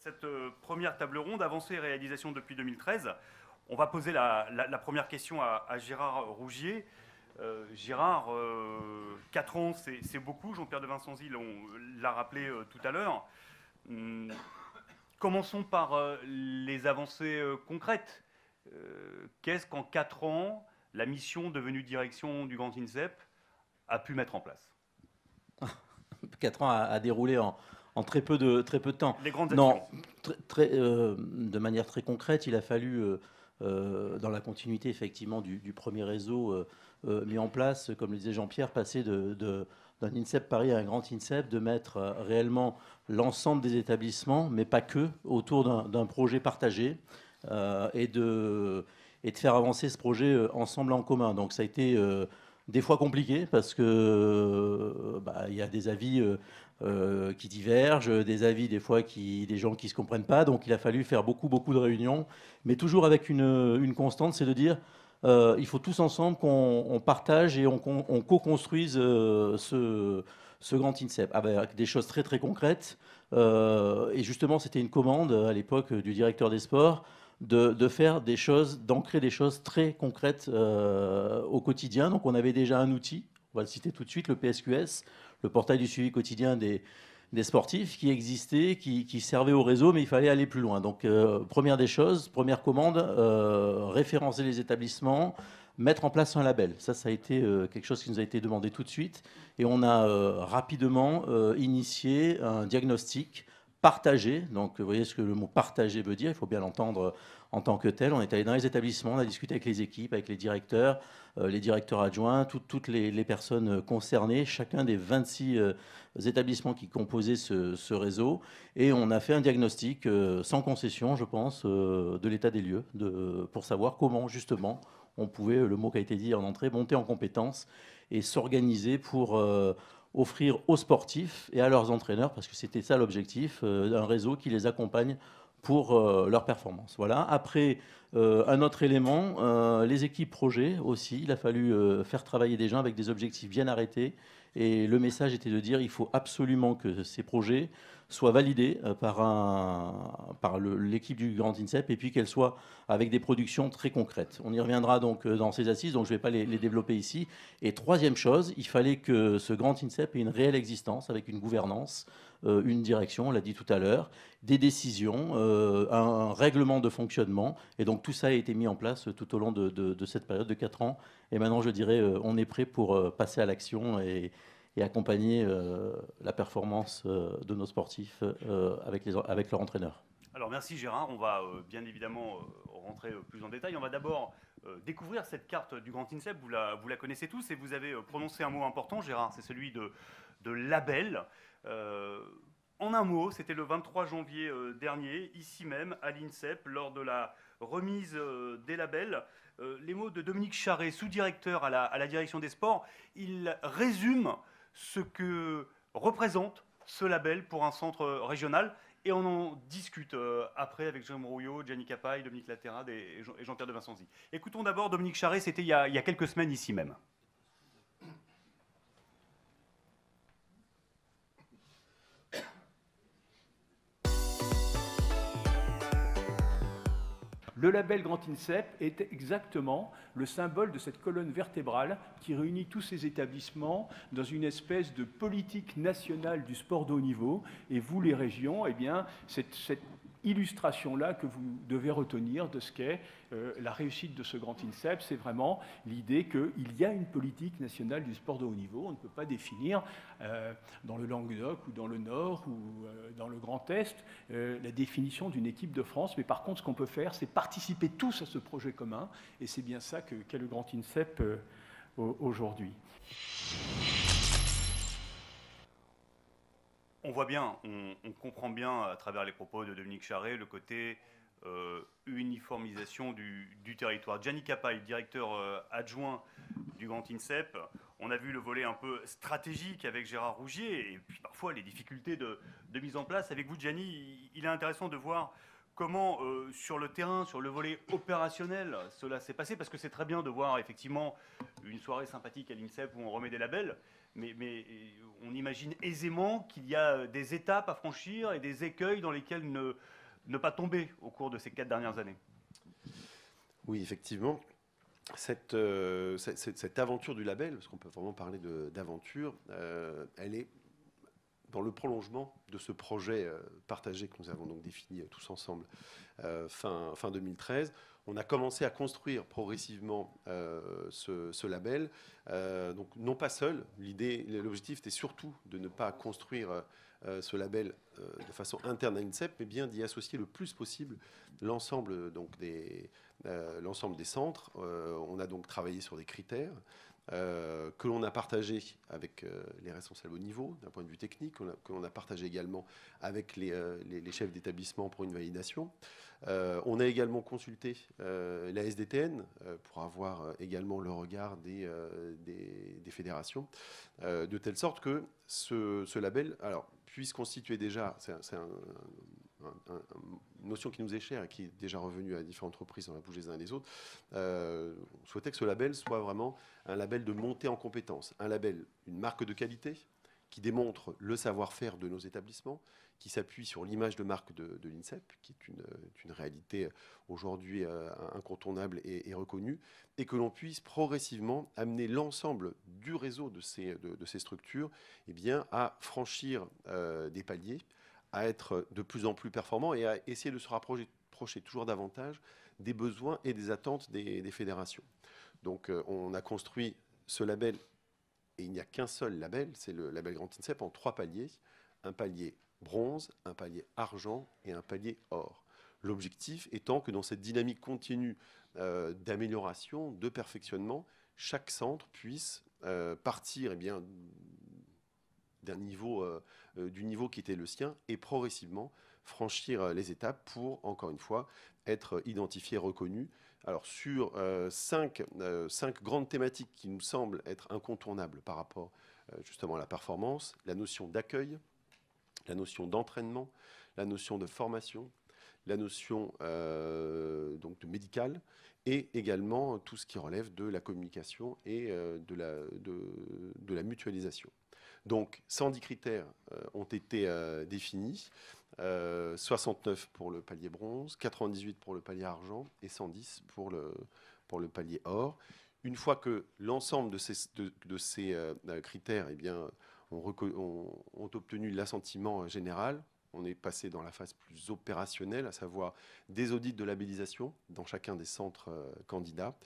cette euh, première table ronde, avancée et réalisation depuis 2013. On va poser la, première question à, Gérard Rougier. Euh, Gérard, 4 euh, ans, c'est beaucoup. Jean-Pierre de Vincenzi l'a rappelé tout à l'heure. Hmm. commençons par les avancées concrètes. Qu'est-ce qu'en 4 ans, la mission devenue direction du Grand INSEP a pu mettre en place 4 ans a déroulé dérouler en, très peu de, très peu de temps. Les non, très, euh, de manière très concrète, il a fallu, euh, euh, dans la continuité effectivement du, premier réseau mis en place, comme le disait Jean-Pierre, passer de, d'un INSEP Paris à un grand INSEP, de mettre réellement l'ensemble des établissements, mais pas que, autour d'un projet partagé et, de, et de faire avancer ce projet ensemble en commun. Donc ça a été des fois compliqué parce que bah, il y a des avis euh, qui divergent, des avis des fois des gens qui ne se comprennent pas. Donc il a fallu faire beaucoup, beaucoup de réunions, mais toujours avec une, constante, c'est de dire euh, il faut tous ensemble qu'on partage et on, co-construise euh, ce, grand INSEP ah ben, avec des choses très, très concrètes. et justement, c'était une commande à l'époque du directeur des sports. De, faire des choses, d'ancrer des choses très concrètes au quotidien. Donc on avait déjà un outil, on va le citer tout de suite, le PSQS, le portail du suivi quotidien des, sportifs qui existait, qui, servait au réseau, mais il fallait aller plus loin. Donc, euh, première des choses, première commande, euh, référencer les établissements, mettre en place un label. Ça, ça a été euh, quelque chose qui nous a été demandé tout de suite. Et on a rapidement initié un diagnostic partagé. Donc, vous voyez ce que le mot partagé veut dire, il faut bien l'entendre en tant que tel. On est allé dans les établissements, on a discuté avec les équipes, avec les directeurs, euh, les directeurs adjoints, toutes les, personnes concernées, chacun des 26 euh, établissements qui composaient ce, réseau. Et on a fait un diagnostic euh, sans concession, je pense, de l'état des lieux, pour savoir comment justement on pouvait, le mot qui a été dit en entrée, monter en compétences et s'organiser pour offrir aux sportifs et à leurs entraîneurs, parce que c'était ça l'objectif, un réseau qui les accompagne pour euh, leur performance. Voilà. Après, euh, un autre élément, euh, les équipes projets aussi, il a fallu faire travailler des gens avec des objectifs bien arrêtés. Et le message était de dire il faut absolument que ces projets soit validée euh, par, l'équipe du Grand INSEP et puis qu'elle soit avec des productions très concrètes. On y reviendra donc euh, dans ces assises, donc je ne vais pas les, développer ici. Et troisième chose, il fallait que ce Grand INSEP ait une réelle existence avec une gouvernance, euh, une direction, on l'a dit tout à l'heure, des décisions, un, règlement de fonctionnement. Et donc tout ça a été mis en place tout au long de, cette période de quatre ans. Et maintenant, je dirais, on est prêt pour passer à l'action et, et accompagner euh, la performance euh, de nos sportifs euh, avec, les, avec leur entraîneur. Alors merci Gérard, on va bien évidemment rentrer plus en détail. On va d'abord découvrir cette carte du Grand INSEP, vous la, vous la connaissez tous et vous avez prononcé un mot important Gérard, c'est celui de, label. en un mot, c'était le 23 janvier dernier, ici même à l'INSEP, lors de la remise des labels. les mots de Dominique Charret, sous-directeur à la, à la, direction des sports, il résume ce que représente ce label pour un centre régional. Et on en discute euh, après avec Jérôme Rouillot, Gianni Capay, Dominique Laterade et Jean-Pierre de Vincenzi. Écoutons d'abord Dominique Charret, c'était il y a quelques semaines ici même. Le label Grand INSEP est exactement le symbole de cette colonne vertébrale qui réunit tous ces établissements dans une espèce de politique nationale du sport de haut niveau. Et vous, les régions, eh bien, cette, cette illustration-là que vous devez retenir de ce qu'est euh, la réussite de ce grand INSEP, c'est vraiment l'idée qu'il y a une politique nationale du sport de haut niveau. On ne peut pas définir euh, dans le Languedoc ou dans le Nord ou euh, dans le Grand Est la définition d'une équipe de France, mais par contre ce qu'on peut faire, c'est participer tous à ce projet commun, et c'est bien ça qu'est le grand INSEP aujourd'hui on voit bien, on, comprend bien à travers les propos de Dominique Charret le côté euh, uniformisation du, territoire. Gianni Capaille, directeur euh, adjoint du Grand INSEP, on a vu le volet un peu stratégique avec Gérard Rougier et puis parfois les difficultés de, mise en place. Avec vous, Gianni, il est intéressant de voir comment, euh, sur le terrain, sur le volet opérationnel, cela s'est passé Parce que c'est très bien de voir effectivement une soirée sympathique à l'INSEP où on remet des labels, mais, euh, on imagine aisément qu'il y a euh, des étapes à franchir et des écueils dans lesquels ne, pas tomber au cours de ces quatre dernières années. Oui, effectivement. Cette, euh, aventure du label, parce qu'on peut vraiment parler d'aventure, elle est dans le prolongement de ce projet partagé que nous avons donc défini tous ensemble fin 2013, on a commencé à construire progressivement euh, ce, label. Euh, donc, non pas seul. L'idée, l'objectif était surtout de ne pas construire euh, ce label de façon interne à l'INSEP, mais bien d'y associer le plus possible l'ensemble l'ensemble des centres. on a donc travaillé sur des critères. Euh, que l'on a partagé avec euh, les responsables au niveau, d'un point de vue technique, que l'on a partagé également avec les, euh, chefs d'établissement pour une validation. on a également consulté la SDTN pour avoir également le regard des, des, fédérations, de telle sorte que ce, label, alors, puisse constituer déjà, c'est un, une notion qui nous est chère et qui est déjà revenue à différentes reprises dans la bouche des uns et des autres, euh, on souhaitait que ce label soit vraiment un label de montée en compétences, un label, une marque de qualité qui démontre le savoir-faire de nos établissements, qui s'appuie sur l'image de marque de, l'INSEP, qui est une, réalité aujourd'hui euh, incontournable et, reconnue, et que l'on puisse progressivement amener l'ensemble du réseau de ces, structures eh bien, à franchir euh, des paliers, à être de plus en plus performant et à essayer de se rapprocher, toujours davantage des besoins et des attentes des, fédérations. Donc euh, on a construit ce label, et il n'y a qu'un seul label, c'est le label Grand INSEP, en trois paliers. Un palier bronze, un palier argent et un palier or. L'objectif étant que dans cette dynamique continue euh, d'amélioration, de perfectionnement, chaque centre puisse euh, partir et eh bien, d'un niveau, euh, euh, du niveau qui était le sien et progressivement franchir euh, les étapes pour, encore une fois, être identifié, reconnu. Alors sur cinq, grandes thématiques qui nous semblent être incontournables par rapport justement à la performance, la notion d'accueil, la notion d'entraînement, la notion de formation, la notion donc de médical et également tout ce qui relève de la communication et de, la, de la mutualisation. Donc 110 critères euh, ont été euh, définis. 69 euh, pour le palier bronze, 98 pour le palier argent et 110 pour le, pour le palier or. Une fois que l'ensemble de ces, de, ces critères eh bien, ont, obtenu l'assentiment général, on est passé dans la phase plus opérationnelle, à savoir des audits de labellisation dans chacun des centres candidats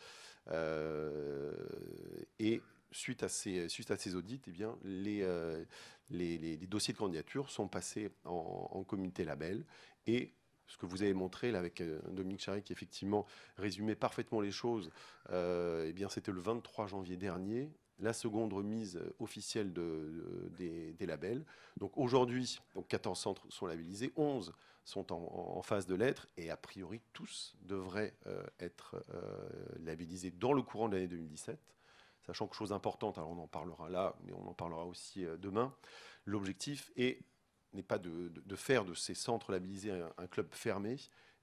et suite à ces, à ces audits, eh bien, euh, les, les, dossiers de candidature sont passés en, en, comité label et ce que vous avez montré là avec euh, Dominique Charry qui effectivement résumait parfaitement les choses, euh, eh bien c'était le 23 janvier dernier, la seconde remise officielle de, des, labels. Donc aujourd'hui, donc 14 centres sont labellisés, 11 sont en, phase de lettres et a priori tous devraient être euh, labellisés dans le courant de l'année 2017 sachant que chose importante, alors on en parlera là, mais on en parlera aussi euh, demain, l'objectif n'est pas de, faire de ces centres labellisés un, club fermé,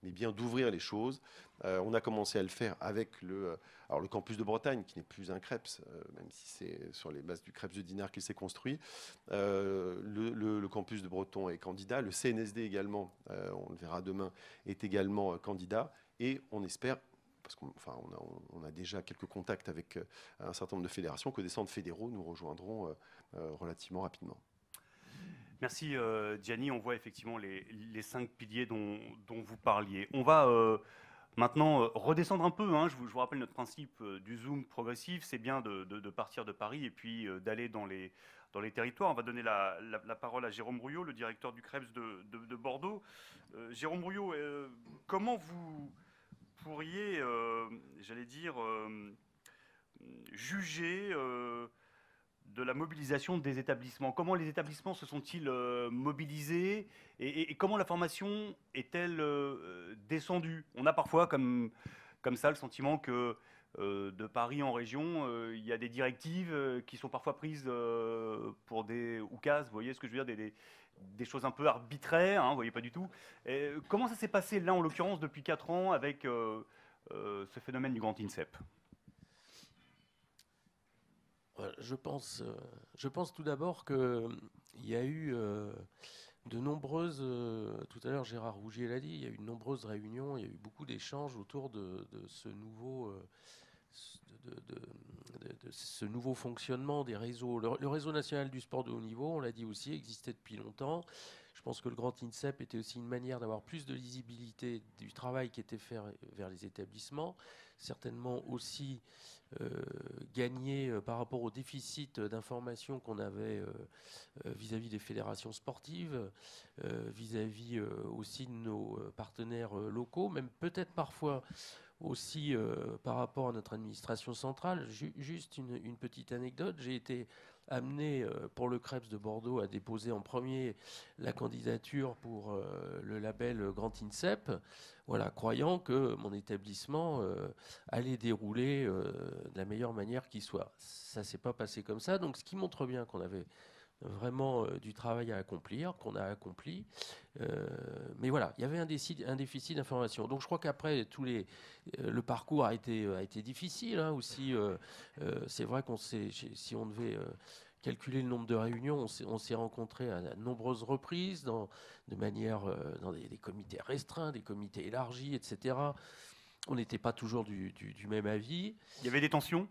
mais bien d'ouvrir les choses. Euh, on a commencé à le faire avec le, euh, alors le campus de Bretagne, qui n'est plus un CREPS, même si c'est sur les bases du CREPS de Dinard qu'il s'est construit. le, le, campus de Breton est candidat. Le CNSD également, on le verra demain, est également candidat. Et on espère parce qu'on on a, déjà quelques contacts avec euh, un certain nombre de fédérations, que des centres fédéraux nous rejoindront euh, euh, relativement rapidement. Merci euh, Gianni, on voit effectivement les, cinq piliers dont, vous parliez. On va maintenant redescendre un peu, hein. je, vous, rappelle notre principe du zoom progressif, c'est bien de, partir de Paris et puis d'aller dans les, territoires. On va donner la, parole à Jérôme Brouillot, le directeur du Krebs de, Bordeaux. Jérôme Brouillot, comment vous pourriez, euh, j'allais dire, euh, juger euh, de la mobilisation des établissements Comment les établissements se sont-ils mobilisés et, comment la formation est-elle descendue On a parfois comme, comme ça le sentiment que de Paris en région, il y a des directives qui sont parfois prises pour des cases, vous voyez ce que je veux dire, des des choses un peu arbitraires, hein, vous voyez pas du tout. Euh, comment ça s'est passé là, en l'occurrence, depuis 4 ans, avec euh, euh, ce phénomène du grand INSEP je pense, je pense tout d'abord qu'il y a eu de nombreuses, tout à l'heure Gérard Rougier l'a dit, il y a eu de nombreuses réunions, il y a eu beaucoup d'échanges autour de, de ce nouveau de, ce nouveau fonctionnement des réseaux. Le, réseau national du sport de haut niveau, on l'a dit aussi, existait depuis longtemps. Je pense que le grand INSEP était aussi une manière d'avoir plus de lisibilité du travail qui était fait vers les établissements, certainement aussi euh, gagné gagner euh, par rapport au déficit d'information qu'on avait euh, vis-à-vis des fédérations sportives, vis à -vis, aussi de nos partenaires locaux, même peut-être parfois aussi euh, par rapport à notre administration centrale. juste une, petite anecdote, j'ai été amené euh, pour le Krebs de Bordeaux à déposer en premier la candidature pour euh, le label Grand INSEP, voilà, croyant que mon établissement allait dérouler de la meilleure manière qui soit. Ça s'est pas passé comme ça, donc ce qui montre bien qu'on avait vraiment euh, du travail à accomplir, qu'on a accompli. Euh, mais voilà, il y avait un, déficit, un d'information. Donc je crois qu'après, tous les, euh, le parcours a été, a été difficile hein, aussi. c'est vrai qu'on sait, si on devait calculer le nombre de réunions, on s'est rencontrés à, de nombreuses reprises, dans, de manière, dans des, comités restreints, des comités élargis, etc. On n'était pas toujours du même avis. Il y avait des tensions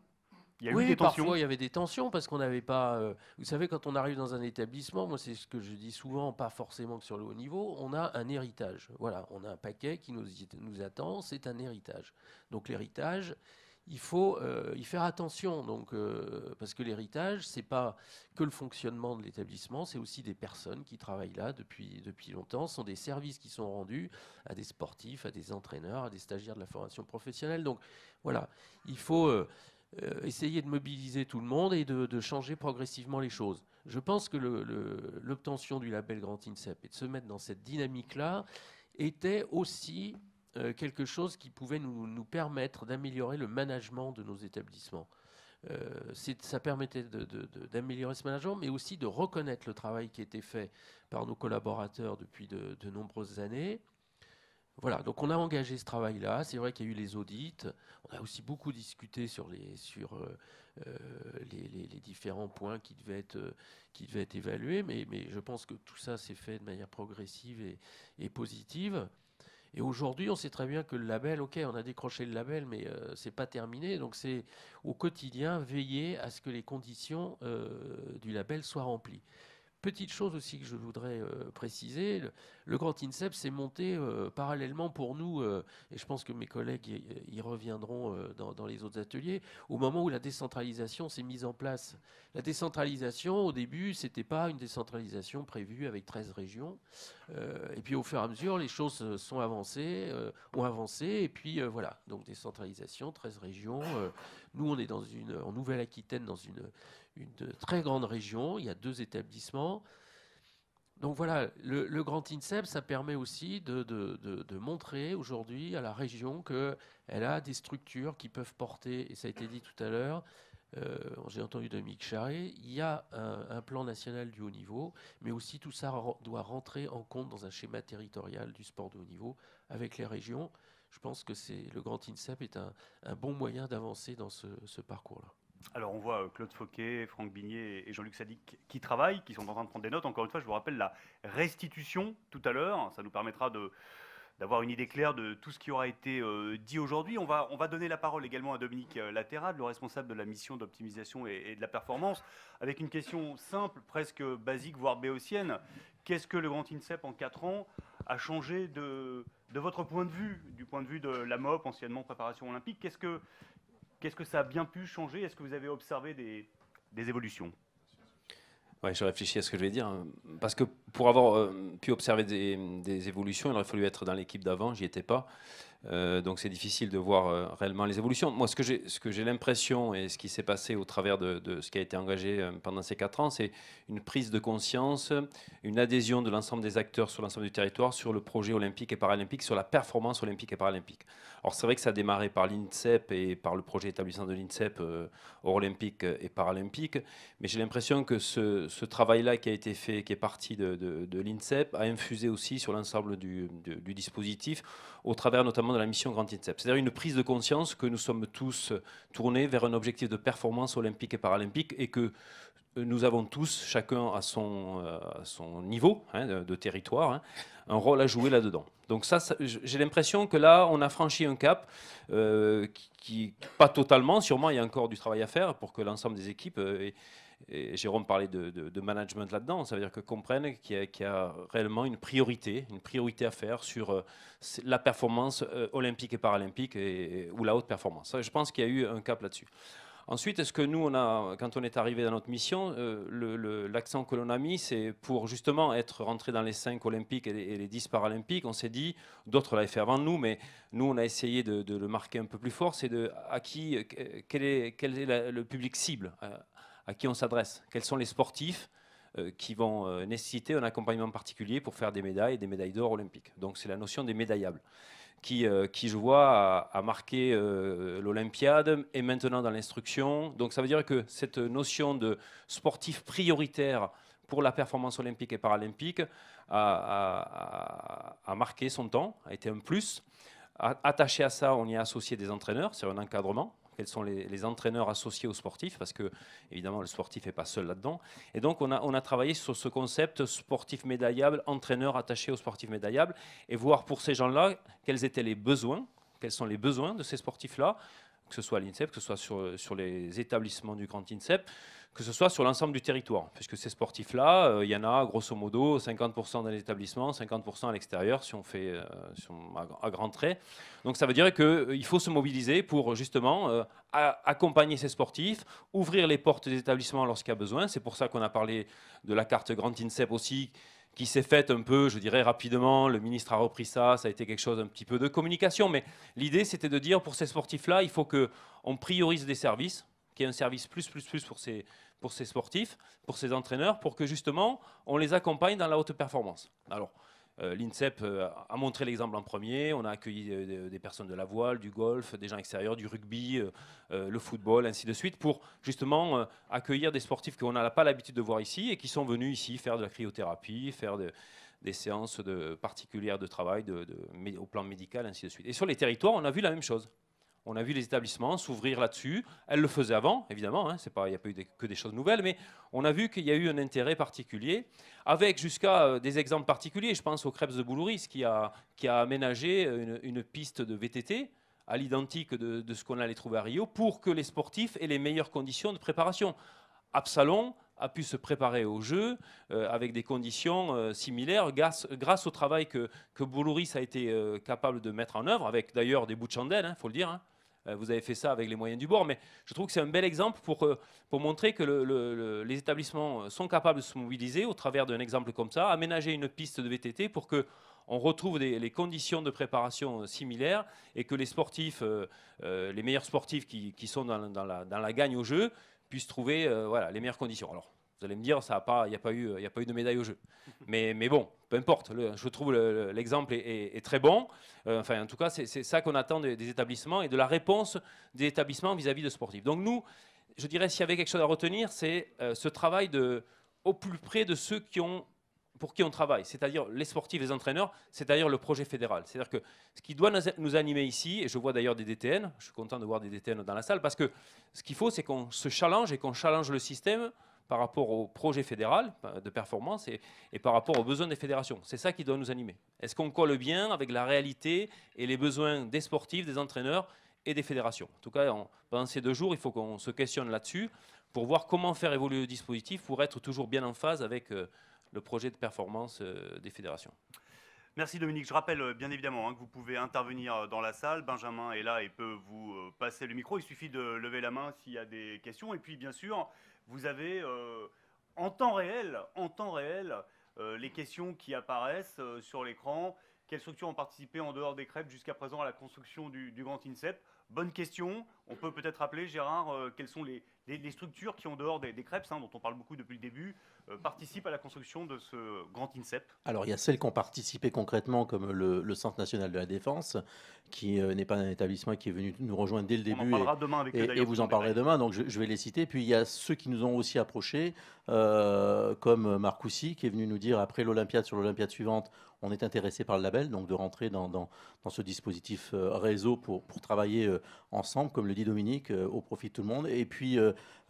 oui, parce il y avait des tensions parce qu'on n'avait pas. Euh, vous savez, quand on arrive dans un établissement, moi, c'est ce que je dis souvent, pas forcément que sur le haut niveau, on a un héritage. Voilà, on a un paquet qui nous, nous attend, c'est un héritage. Donc, l'héritage, il faut euh, y faire attention. Donc, euh, parce que l'héritage, ce n'est pas que le fonctionnement de l'établissement, c'est aussi des personnes qui travaillent là depuis, depuis longtemps. Ce sont des services qui sont rendus à des sportifs, à des entraîneurs, à des stagiaires de la formation professionnelle. Donc, voilà, il faut. Euh, essayer de mobiliser tout le monde et de, changer progressivement les choses. Je pense que l'obtention du label Grand INSEP et de se mettre dans cette dynamique-là était aussi euh, quelque chose qui pouvait nous, permettre d'améliorer le management de nos établissements. Euh, ça permettait d'améliorer ce management, mais aussi de reconnaître le travail qui était fait par nos collaborateurs depuis de nombreuses années, voilà, donc on a engagé ce travail-là. C'est vrai qu'il y a eu les audits. On a aussi beaucoup discuté sur les, euh, euh, différents points qui devaient être, euh, évalués, mais, je pense que tout ça s'est fait de manière progressive et, positive. Et aujourd'hui, on sait très bien que le label, ok, on a décroché le label, mais ce n'est pas terminé. Donc c'est au quotidien veiller à ce que les conditions du label soient remplies. Petite chose aussi que je voudrais euh, préciser, le, Grand INSEP s'est monté euh, parallèlement pour nous, euh, et je pense que mes collègues y, reviendront dans, les autres ateliers, au moment où la décentralisation s'est mise en place. La décentralisation, au début, ce n'était pas une décentralisation prévue avec 13 régions, et puis au fur et à mesure, les choses sont avancées, ont avancé, et puis voilà, donc décentralisation, 13 régions, nous, on est dans une, en Nouvelle-Aquitaine, dans une, très grande région. Il y a deux établissements. Donc voilà, le, grand INSEP, ça permet aussi de, montrer aujourd'hui à la région qu'elle a des structures qui peuvent porter, et ça a été dit tout à l'heure, euh, j'ai entendu Dominique Charré, il y a un, plan national du haut niveau, mais aussi tout ça doit rentrer en compte dans un schéma territorial du sport de haut niveau avec les régions je pense que c'est le grand INSEP est un, bon moyen d'avancer dans ce, parcours-là. Alors on voit euh, Claude Fauquet, Franck Bignet et Jean-Luc Sadik qui travaillent, qui sont en train de prendre des notes. Encore une fois, je vous rappelle la restitution tout à l'heure. Ça nous permettra de, d'avoir une idée claire de tout ce qui aura été euh, dit aujourd'hui. On va, on va donner la parole également à Dominique euh, Laterade, le responsable de la mission d'optimisation et, de la performance, avec une question simple, presque basique, voire béotienne. Qu'est-ce que le Grand INSEP en quatre ans a changer de, votre point de vue, du point de vue de la MOP, anciennement préparation olympique. Qu'est-ce que, qu'est-ce que ça a bien pu changer Est-ce que vous avez observé des, des évolutions Ouais, je réfléchis à ce que je vais dire. Hein. Parce que pour avoir euh, pu observer des, des, évolutions, il aurait fallu être dans l'équipe d'avant, j'y étais pas. Euh, donc c'est difficile de voir euh, réellement les évolutions. Moi, ce que j'ai, ce que j'ai l'impression et ce qui s'est passé au travers de, ce qui a été engagé euh, pendant ces quatre ans, c'est une prise de conscience, une adhésion de l'ensemble des acteurs sur l'ensemble du territoire sur le projet olympique et paralympique, sur la performance olympique et paralympique. Alors c'est vrai que ça a démarré par l'INSEP et par le projet établissant de l'INSEP hors olympique et paralympique, mais j'ai l'impression que ce, travail-là qui a été fait, qui est parti de, de, l'INSEP, a infusé aussi sur l'ensemble du dispositif, au travers notamment de la mission Grand INSEP. C'est-à-dire une prise de conscience que nous sommes tous tournés vers un objectif de performance olympique et paralympique et que euh, nous avons tous, chacun à son, euh, son niveau hein, de, territoire, hein, un rôle à jouer là-dedans. Donc ça, j'ai l'impression que là, on a franchi un cap, euh, qui, pas totalement, sûrement il y a encore du travail à faire pour que l'ensemble des équipes... Jérôme parlait de, management là-dedans, ça veut dire que comprennent qu'il y, a réellement une priorité, une priorité à faire sur euh, la performance euh, olympique et paralympique et, ou la haute performance. Je pense qu'il y a eu un cap là-dessus. Ensuite, est-ce que nous, on a, quand on est arrivé dans notre mission, euh, l'accent que l'on a mis, c'est pour justement être rentré dans les 5 olympiques et les, dix 10 paralympiques, on s'est dit, d'autres l'avaient fait avant nous, mais nous, on a essayé de, le marquer un peu plus fort, c'est de à qui, quel est, quel est le public cible, à qui on s'adresse Quels sont les sportifs euh, qui vont euh, nécessiter un accompagnement particulier pour faire des médailles, des médailles d'or olympiques. Donc c'est la notion des médaillables qui, euh, qui je vois, a, marqué l'Olympiade et maintenant dans l'instruction. Donc ça veut dire que cette notion de sportif prioritaire pour la performance olympique et paralympique a, a marqué son temps, a été un plus. Attaché à ça, on y a associé des entraîneurs, c'est un encadrement quels sont les, entraîneurs associés aux sportifs, parce que évidemment le sportif n'est pas seul là-dedans. Et donc on a, on travaillé sur ce concept sportif médaillable, entraîneur attaché au sportif médaillable, et voir pour ces gens-là quels étaient les besoins, quels sont les besoins de ces sportifs-là, que ce soit à l'INSEP, que ce soit sur, sur les établissements du grand INSEP, que ce soit sur l'ensemble du territoire. Puisque ces sportifs-là, euh, il y en a grosso modo 50% dans les établissements, 50% à l'extérieur, si on fait euh, à, à grands traits. Donc ça veut dire qu'il euh, faut se mobiliser pour justement accompagner ces sportifs, ouvrir les portes des établissements lorsqu'il y a besoin. C'est pour ça qu'on a parlé de la carte Grand INSEP aussi, qui s'est faite un peu, je dirais rapidement. Le ministre a repris ça, ça a été quelque chose un petit peu de communication. Mais l'idée, c'était de dire pour ces sportifs-là, il faut qu'on priorise des services qui un service plus, plus, plus pour ces, pour ces sportifs, pour ces entraîneurs, pour que justement, on les accompagne dans la haute performance. Alors, euh, l'INSEP euh, a montré l'exemple en premier. On a accueilli euh, des personnes de la voile, du golf, des gens extérieurs, du rugby, le football, ainsi de suite, pour justement accueillir des sportifs qu'on n'a pas l'habitude de voir ici et qui sont venus ici faire de la cryothérapie, faire des séances de, particulières de travail de, au plan médical, ainsi de suite. Et sur les territoires, on a vu la même chose. On a vu les établissements s'ouvrir là-dessus. Elles le faisaient avant, évidemment. Hein, pas, il n'y a pas eu que des choses nouvelles, mais on a vu qu'il y a eu un intérêt particulier, avec jusqu'à euh, des exemples particuliers. Je pense aux crêpes de Boulouris, qui a, qui a aménagé euh, une, piste de VTT à l'identique de, ce qu'on allait trouver à Rio, pour que les sportifs aient les meilleures conditions de préparation. Absalon a pu se préparer au jeu euh, avec des conditions similaires grâce, au travail que, que Boulouris a été capable de mettre en œuvre, avec d'ailleurs des bouts de chandelle, il hein, faut le dire. Hein. Euh, vous avez fait ça avec les moyens du bord, mais je trouve que c'est un bel exemple pour, euh, pour montrer que les établissements euh, sont capables de se mobiliser au travers d'un exemple comme ça, aménager une piste de VTT pour que on retrouve des, les conditions de préparation similaires et que les sportifs, les meilleurs sportifs qui, sont dans, la, gagne au jeu, puissent trouver voilà, les meilleures conditions. Vous allez me dire, ça a pas, il n'y a pas eu, il a pas eu de médaille au jeu. Mais, mais bon, peu importe. je trouve l'exemple est, très bon. Euh, enfin, en tout cas, c'est ça qu'on attend des, établissements et de la réponse des établissements vis-à-vis de sportifs. Donc nous, je dirais, s'il y avait quelque chose à retenir, c'est euh, ce travail de, au plus près de ceux qui ont pour qui on travaille, c'est-à-dire les sportifs, les entraîneurs, c'est-à-dire le projet fédéral. C'est-à-dire que ce qui doit nous animer ici, et je vois d'ailleurs des DTN, je suis content de voir des DTN dans la salle, parce que ce qu'il faut, c'est qu'on se challenge et qu'on challenge le système par rapport au projet fédéral euh, de performance et, par rapport aux besoins des fédérations. C'est ça qui doit nous animer. Est-ce qu'on colle bien avec la réalité et les besoins des sportifs, des entraîneurs et des fédérations En tout cas, pendant ces deux jours, il faut qu'on se questionne là-dessus pour voir comment faire évoluer le dispositif pour être toujours bien en phase avec euh, le projet de performance euh, des fédérations. Merci Dominique. Je rappelle bien évidemment hein, que vous pouvez intervenir dans la salle. Benjamin est là et peut vous passer le micro. Il suffit de lever la main s'il y a des questions. Et puis bien sûr, vous avez euh, en temps réel, en temps réel, euh, les questions qui apparaissent euh, sur l'écran. Quelles structures ont participé en dehors des crêpes jusqu'à présent à la construction du, Grand INSEP Bonne question. On peut peut-être rappeler, Gérard, quelles sont les, structures qui, ont dehors des, crêpes, hein, dont on parle beaucoup depuis le début, euh, participent à la construction de ce grand INSEP Alors il y a celles qui ont participé concrètement, comme le, Centre national de la défense, qui euh, n'est pas un établissement qui est venu nous rejoindre dès le début. On en parlera et, demain avec et vous en parlerez demain, donc je, vais les citer. Puis il y a ceux qui nous ont aussi approchés, euh, comme Marcoussi, qui est venu nous dire après l'Olympiade, sur l'Olympiade suivante, on est intéressé par le label, donc de rentrer dans, ce dispositif euh, réseau pour, pour travailler ensemble, comme le dit Dominique, au profit de tout le monde. Et puis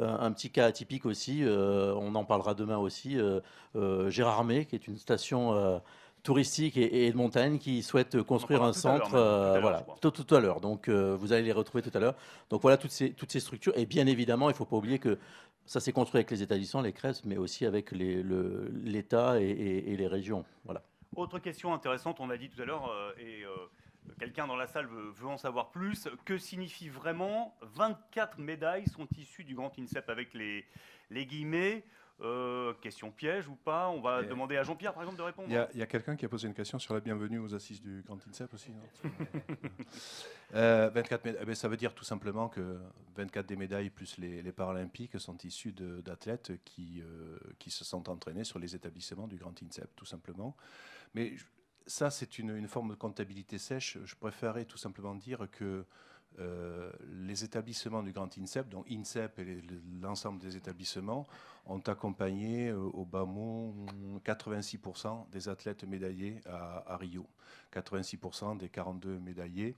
un petit cas atypique aussi, on en parlera demain aussi euh, euh, Gérard May, qui est une station euh, touristique et, de montagne qui souhaite construire un centre voilà, tout, à l'heure. Donc vous allez les retrouver tout à l'heure. Donc voilà toutes ces, toutes ces structures. Et bien évidemment, il ne faut pas oublier que ça s'est construit avec les établissements, les CRES, mais aussi avec l'État et, les régions. Voilà. Autre question intéressante, on a dit tout à l'heure, et quelqu'un dans la salle veut, en savoir plus, que signifie vraiment 24 médailles sont issues du Grand INSEP avec les, les guillemets euh, question piège ou pas On va demander à Jean-Pierre, par exemple, de répondre. Il y a, quelqu'un qui a posé une question sur la bienvenue aux assises du Grand INSEP aussi. 24 euh, eh ben, ça veut dire tout simplement que 24 des médailles plus les, paralympiques sont issus d'athlètes qui, euh, qui se sont entraînés sur les établissements du Grand INSEP, tout simplement. Mais ça, c'est une, forme de comptabilité sèche. Je préférerais tout simplement dire que euh, les établissements du Grand INSEP, donc INSEP et l'ensemble des établissements, ont accompagné euh, au bas mot 86% des athlètes médaillés à, Rio. 86% des 42 médaillés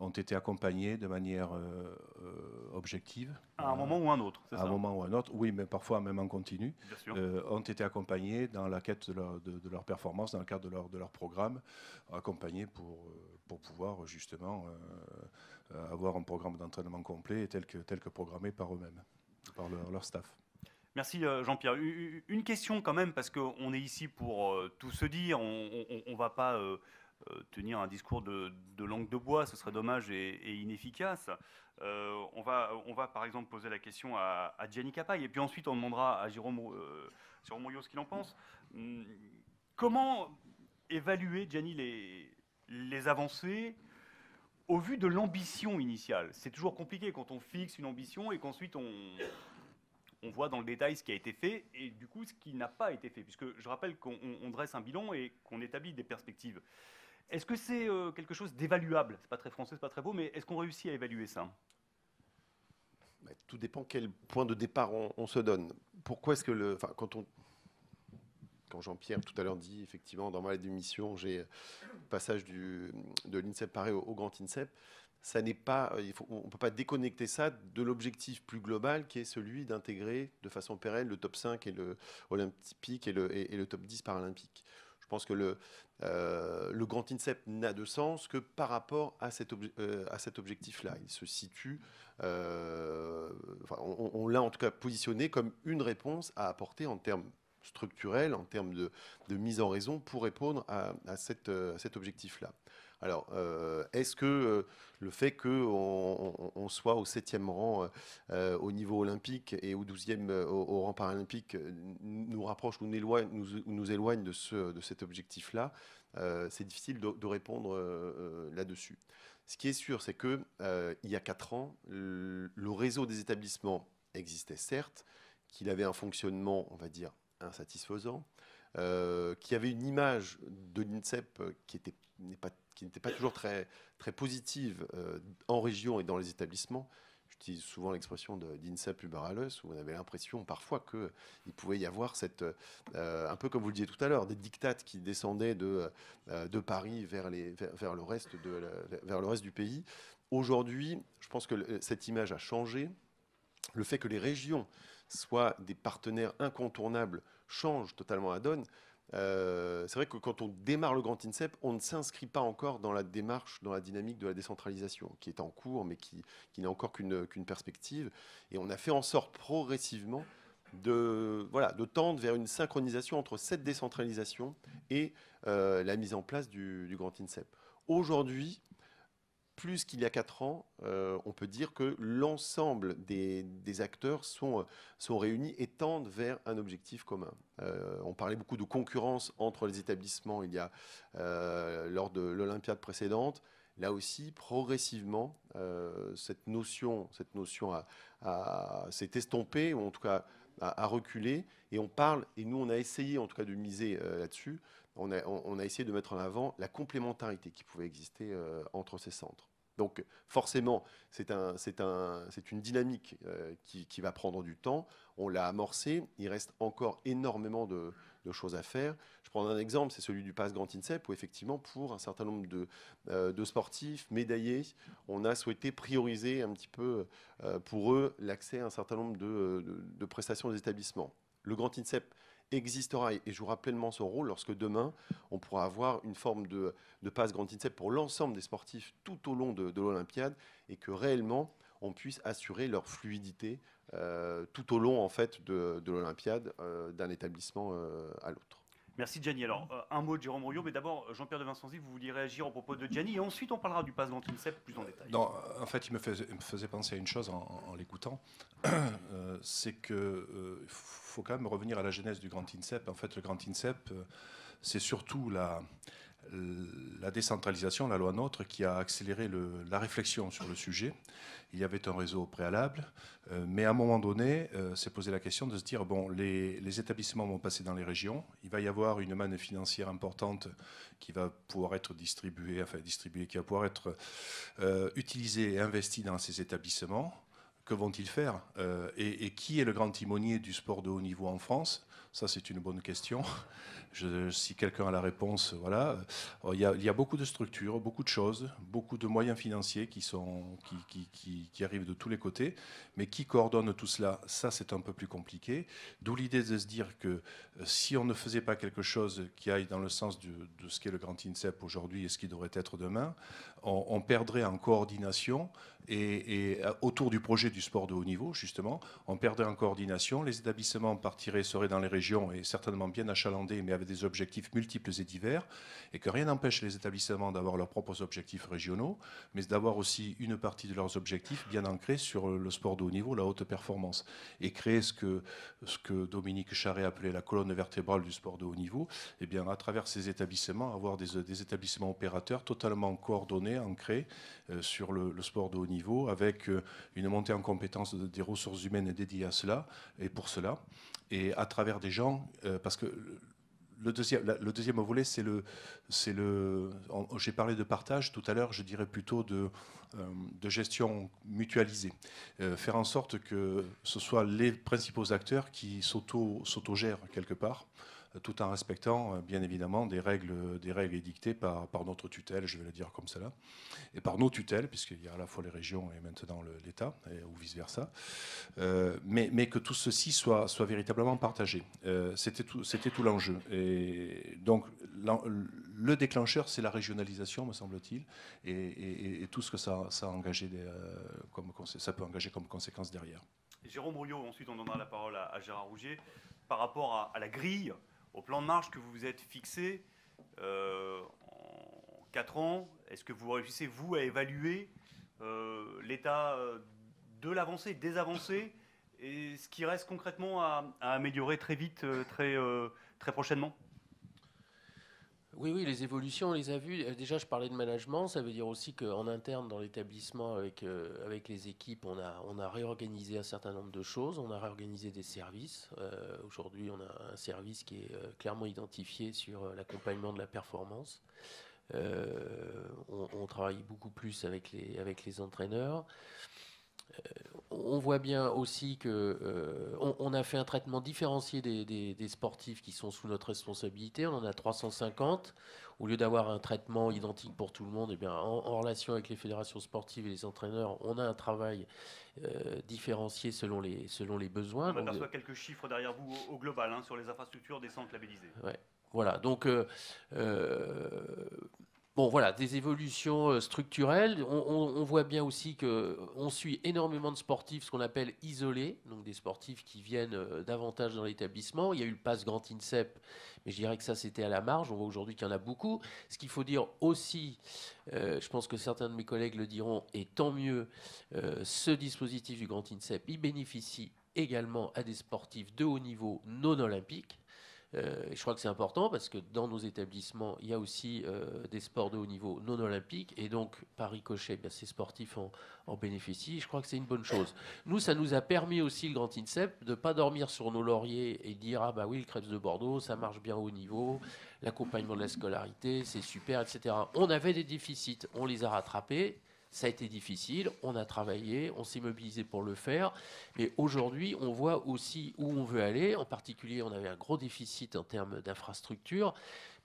ont été accompagnés de manière euh, objective. À un moment ou un autre, c'est ça un moment ou un autre, oui, mais parfois même en continu. ont été accompagnés dans la quête de leur, performance, dans le cadre de leur, de leur programme, accompagnés pour, pour pouvoir justement... Euh, avoir un programme d'entraînement complet tel que, tel que programmé par eux-mêmes, par leur, staff. Merci euh, Jean-Pierre. Une question quand même, parce qu'on est ici pour euh, tout se dire, on ne va pas tenir un discours de, langue de bois, ce serait dommage et, inefficace. on, va, on va par exemple poser la question à, à Gianni Capaille, et puis ensuite on demandera à Jérôme, euh, ce qu'il en pense. Hum, comment évaluer, Gianni, les avancées au vu de l'ambition initiale. C'est toujours compliqué quand on fixe une ambition et qu'ensuite on, on voit dans le détail ce qui a été fait et du coup ce qui n'a pas été fait, puisque je rappelle qu'on dresse un bilan et qu'on établit des perspectives. Est-ce que c'est euh, quelque chose d'évaluable C'est pas très français, c'est pas très beau, mais est-ce qu'on réussit à évaluer ça bah, Tout dépend quel point de départ on, se donne. Pourquoi est-ce que le, quand on quand Jean-Pierre tout à l'heure dit, effectivement, dans ma démission, j'ai euh, passage du, de l'INSEP Paris au, grand INSEP. Ça n'est pas, euh, il faut, on ne peut pas déconnecter ça de l'objectif plus global qui est celui d'intégrer de façon pérenne le top 5 et le olympique et le, et, le top 10 paralympique. Je pense que le, euh, le grand INSEP n'a de sens que par rapport à cet, objectif-là. Il se situe, on l'a en tout cas positionné comme une réponse à apporter en termes structurelle, en termes de, mise en raison pour répondre à, euh, cet objectif-là. Alors, euh, est-ce que euh, le fait qu'on on, soit au septième rang au niveau olympique et au douzième au, au, rang paralympique nous rapproche ou nous éloigne, de, ce, de cet objectif-là C'est difficile de, répondre là-dessus. Ce qui est sûr, c'est que il y a quatre ans, le réseau des établissements existait certes, qu'il avait un fonctionnement, on va dire, insatisfaisant, euh, qui avait une image de l'INSEP qui n'était pas, toujours très, positive euh, en région et dans les établissements. J'utilise souvent l'expression d'INSEP uberales, où on avait l'impression parfois qu'il pouvait y avoir cette, euh, un peu comme vous le disiez tout à l'heure, des dictates qui descendaient de, Paris vers le reste du pays. Aujourd'hui, je pense que cette image a changé. Le fait que les régions soit des partenaires incontournables, change totalement la donne. Euh, c'est vrai que quand on démarre le Grand INSEP, on ne s'inscrit pas encore dans la démarche, dans la dynamique de la décentralisation, qui est en cours, mais qui, qui n'a encore qu'une qu'une perspective. Et on a fait en sorte progressivement de, voilà, de tendre vers une synchronisation entre cette décentralisation et euh, la mise en place du Grand INSEP. Aujourd'hui, plus qu'il y a quatre ans, euh, on peut dire que l'ensemble des, acteurs sont, réunis et tendent vers un objectif commun. Euh, on parlait beaucoup de concurrence entre les établissements il y a, euh, lors de l'Olympiade précédente. Là aussi, progressivement, cette notion, cette notion s'est estompée, ou en tout cas a, reculé, et on parle, et nous on a essayé en tout cas de miser là-dessus, on a, essayé de mettre en avant la complémentarité qui pouvait exister euh, entre ces centres. Donc forcément, c'est une dynamique euh, qui, va prendre du temps. On l'a amorcé. Il reste encore énormément de, choses à faire. Je prends un exemple, c'est celui du Pass Grand INSEP, où effectivement, pour un certain nombre de, euh, sportifs médaillés, on a souhaité prioriser un petit peu pour eux l'accès à un certain nombre de, de prestations des établissements. Le Grand INSEP existera et jouera pleinement son rôle lorsque demain, on pourra avoir une forme de, passe grand pour l'ensemble des sportifs tout au long de, l'Olympiade et que réellement, on puisse assurer leur fluidité euh, tout au long en fait, de, l'Olympiade euh, d'un établissement euh, à l'autre. Merci Gianni. Alors, mmh. euh, un mot de Jérôme Rouillot, mais d'abord, euh, Jean-Pierre de Vincenzi, vous vouliez réagir au propos de Gianni, et ensuite on parlera du passe-grand TINSEP plus en détail. Non, euh, en fait, il me, faisait me faisait, penser à une chose en, l'écoutant, c'est qu'il faut quand même revenir à la genèse du Grand INSEP. En fait, le Grand INSEP, c'est surtout la, euh, la décentralisation, la loi NOTRe, qui a accéléré la réflexion sur le sujet. Il y avait un réseau préalable, euh, mais à un moment donné, c'est euh, s'est posé la question de se dire, bon, les, établissements vont passer dans les régions, il va y avoir une manne financière importante qui va pouvoir être distribuée, enfin distribuée, qui va pouvoir être utilisée et investie dans ces établissements. Que vont-ils faire et qui est le grand timonier du sport de haut niveau en France ça, c'est une bonne question. si quelqu'un a la réponse, voilà. Euh, il y, a, beaucoup de structures, beaucoup de choses, beaucoup de moyens financiers qui, arrivent de tous les côtés. Mais qui coordonne tout cela Ça, c'est un peu plus compliqué. D'où l'idée de se dire que euh, si on ne faisait pas quelque chose qui aille dans le sens de, de ce qu'est le grand INSEP aujourd'hui et ce qui devrait être demain, on, perdrait en coordination et, euh, autour du projet du sport de haut niveau, justement, on perdrait en coordination. Les établissements partiraient, seraient dans les régions et certainement bien achalandés, mais avec des objectifs multiples et divers, et que rien n'empêche les établissements d'avoir leurs propres objectifs régionaux, mais d'avoir aussi une partie de leurs objectifs bien ancrés sur le sport de haut niveau, la haute performance, et créer ce que, ce que Dominique Charret appelait la colonne vertébrale du sport de haut niveau, et eh bien à travers ces établissements, avoir des établissements opérateurs totalement coordonnés ancré euh, sur le, sport de haut niveau avec euh, une montée en compétence des ressources humaines dédiées à cela et pour cela, et à travers des gens, euh, parce que le deuxième, le deuxième volet, c'est le, c'est le. J'ai parlé de partage tout à l'heure. Je dirais plutôt de, gestion mutualisée. faire en sorte que ce soit les principaux acteurs qui s'auto, s'autogèrent quelque part tout en respectant euh, bien évidemment des règles, des règles édictées par, par notre tutelle, je vais le dire comme cela, et par nos tutelles, puisqu'il y a à la fois les régions et maintenant l'État, ou vice-versa, euh, mais, mais, que tout ceci soit, soit véritablement partagé. Euh, c'était tout, tout l'enjeu. Et donc le déclencheur, c'est la régionalisation, me semble-t-il, et, tout ce que ça, a engagé comme, ça peut engager comme conséquence derrière. Jérôme Rouillot, ensuite on donnera la parole à, Gérard Rougier, par rapport à la grille au plan de marche que vous vous êtes fixé euh, en 4 ans, est-ce que vous réussissez, vous, à évaluer euh, l'état euh, de l'avancée, des avancées, et ce qui reste concrètement à, à améliorer très vite, très, très prochainement oui, oui, les évolutions, on les a vues. Euh, déjà, je parlais de management, ça veut dire aussi qu'en interne, dans l'établissement, avec, euh, les équipes, on a, réorganisé un certain nombre de choses. On a réorganisé des services. Euh, aujourd'hui, on a un service qui est clairement identifié sur l'accompagnement de la performance. On, on, travaille beaucoup plus avec les, avec les entraîneurs. Euh, on voit bien aussi que euh, on, a fait un traitement différencié des, sportifs qui sont sous notre responsabilité. On en a 350. Au lieu d'avoir un traitement identique pour tout le monde, eh bien, en, relation avec les fédérations sportives et les entraîneurs, on a un travail euh, différencié selon les, selon les besoins. On aperçoit quelques chiffres derrière vous au, global hein, sur les infrastructures des centres labellisés. Voilà, donc Bon, voilà, des évolutions euh, structurelles. On, voit bien aussi qu'on euh, suit énormément de sportifs, ce qu'on appelle isolés, donc des sportifs qui viennent euh, davantage dans l'établissement. Il y a eu le pass Grand INSEP, mais je dirais que ça, c'était à la marge. On voit aujourd'hui qu'il y en a beaucoup. Ce qu'il faut dire aussi, je pense que certains de mes collègues le diront, et tant mieux, ce dispositif du Grand INSEP, il bénéficie également à des sportifs de haut niveau non olympiques euh, je crois que c'est important parce que dans nos établissements, il y a aussi euh, des sports de haut niveau non olympiques. Et donc, paris ricochet, bien, ces sportifs en, bénéficient. Je crois que c'est une bonne chose. Nous, ça nous a permis aussi, le Grand INSEP, de ne pas dormir sur nos lauriers et dire Ah, bah oui, le Krebs de Bordeaux, ça marche bien au haut niveau, l'accompagnement de la scolarité, c'est super, etc. On avait des déficits, on les a rattrapés. Ça a été difficile, on a travaillé, on s'est mobilisé pour le faire, mais aujourd'hui, on voit aussi où on veut aller. En particulier, on avait un gros déficit en termes d'infrastructures,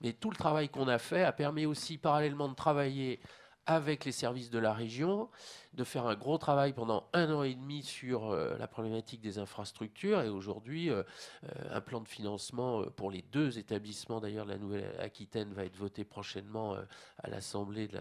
mais tout le travail qu'on a fait a permis aussi parallèlement de travailler avec les services de la région, de faire un gros travail pendant un an et demi sur euh, la problématique des infrastructures. Et aujourd'hui, euh, euh, un plan de financement pour les deux établissements, d'ailleurs, de la Nouvelle-Aquitaine va être voté prochainement à l'Assemblée de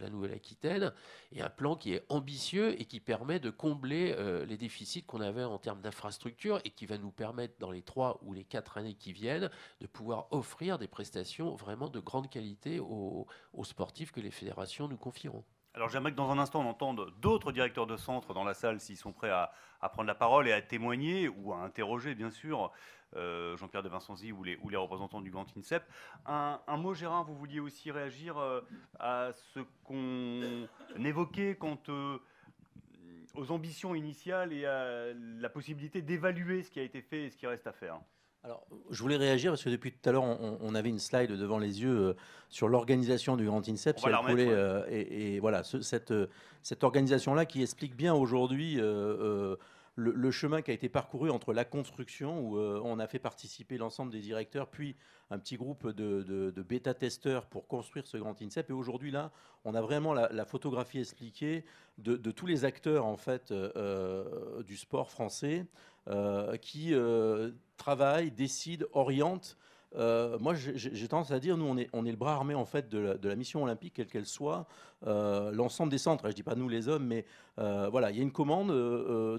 la, Nouvelle-Aquitaine. Et un plan qui est ambitieux et qui permet de combler les déficits qu'on avait en termes d'infrastructures et qui va nous permettre, dans les trois ou les quatre années qui viennent, de pouvoir offrir des prestations vraiment de grande qualité aux sportifs que les fédérations nous confieront. Alors j'aimerais que dans un instant on entende d'autres directeurs de centre dans la salle s'ils sont prêts à, prendre la parole et à témoigner ou à interroger bien sûr euh, Jean-Pierre de Vincenzi ou les, représentants du Grand INSEP. Un, mot Gérard, vous vouliez aussi réagir euh, à ce qu'on évoquait quant euh, aux ambitions initiales et à la possibilité d'évaluer ce qui a été fait et ce qui reste à faire je voulais réagir parce que depuis tout à l'heure, on, avait une slide devant les yeux euh, sur l'organisation du Grand INSEP. Euh, et, voilà, cette, euh, cette organisation-là qui explique bien aujourd'hui. Le, chemin qui a été parcouru entre la construction, où on a fait participer l'ensemble des directeurs, puis un petit groupe de, bêta-testeurs pour construire ce grand INSEP. Et aujourd'hui, là, on a vraiment la, photographie expliquée de, tous les acteurs en fait, du sport français, euh, qui euh, travaille, décide, oriente. Euh, moi, j'ai tendance à dire, nous, on est, on est, le bras armé en fait de la, mission olympique, quelle qu'elle soit, l'ensemble des centres. Je dis pas nous les hommes, mais voilà, il y a une commande.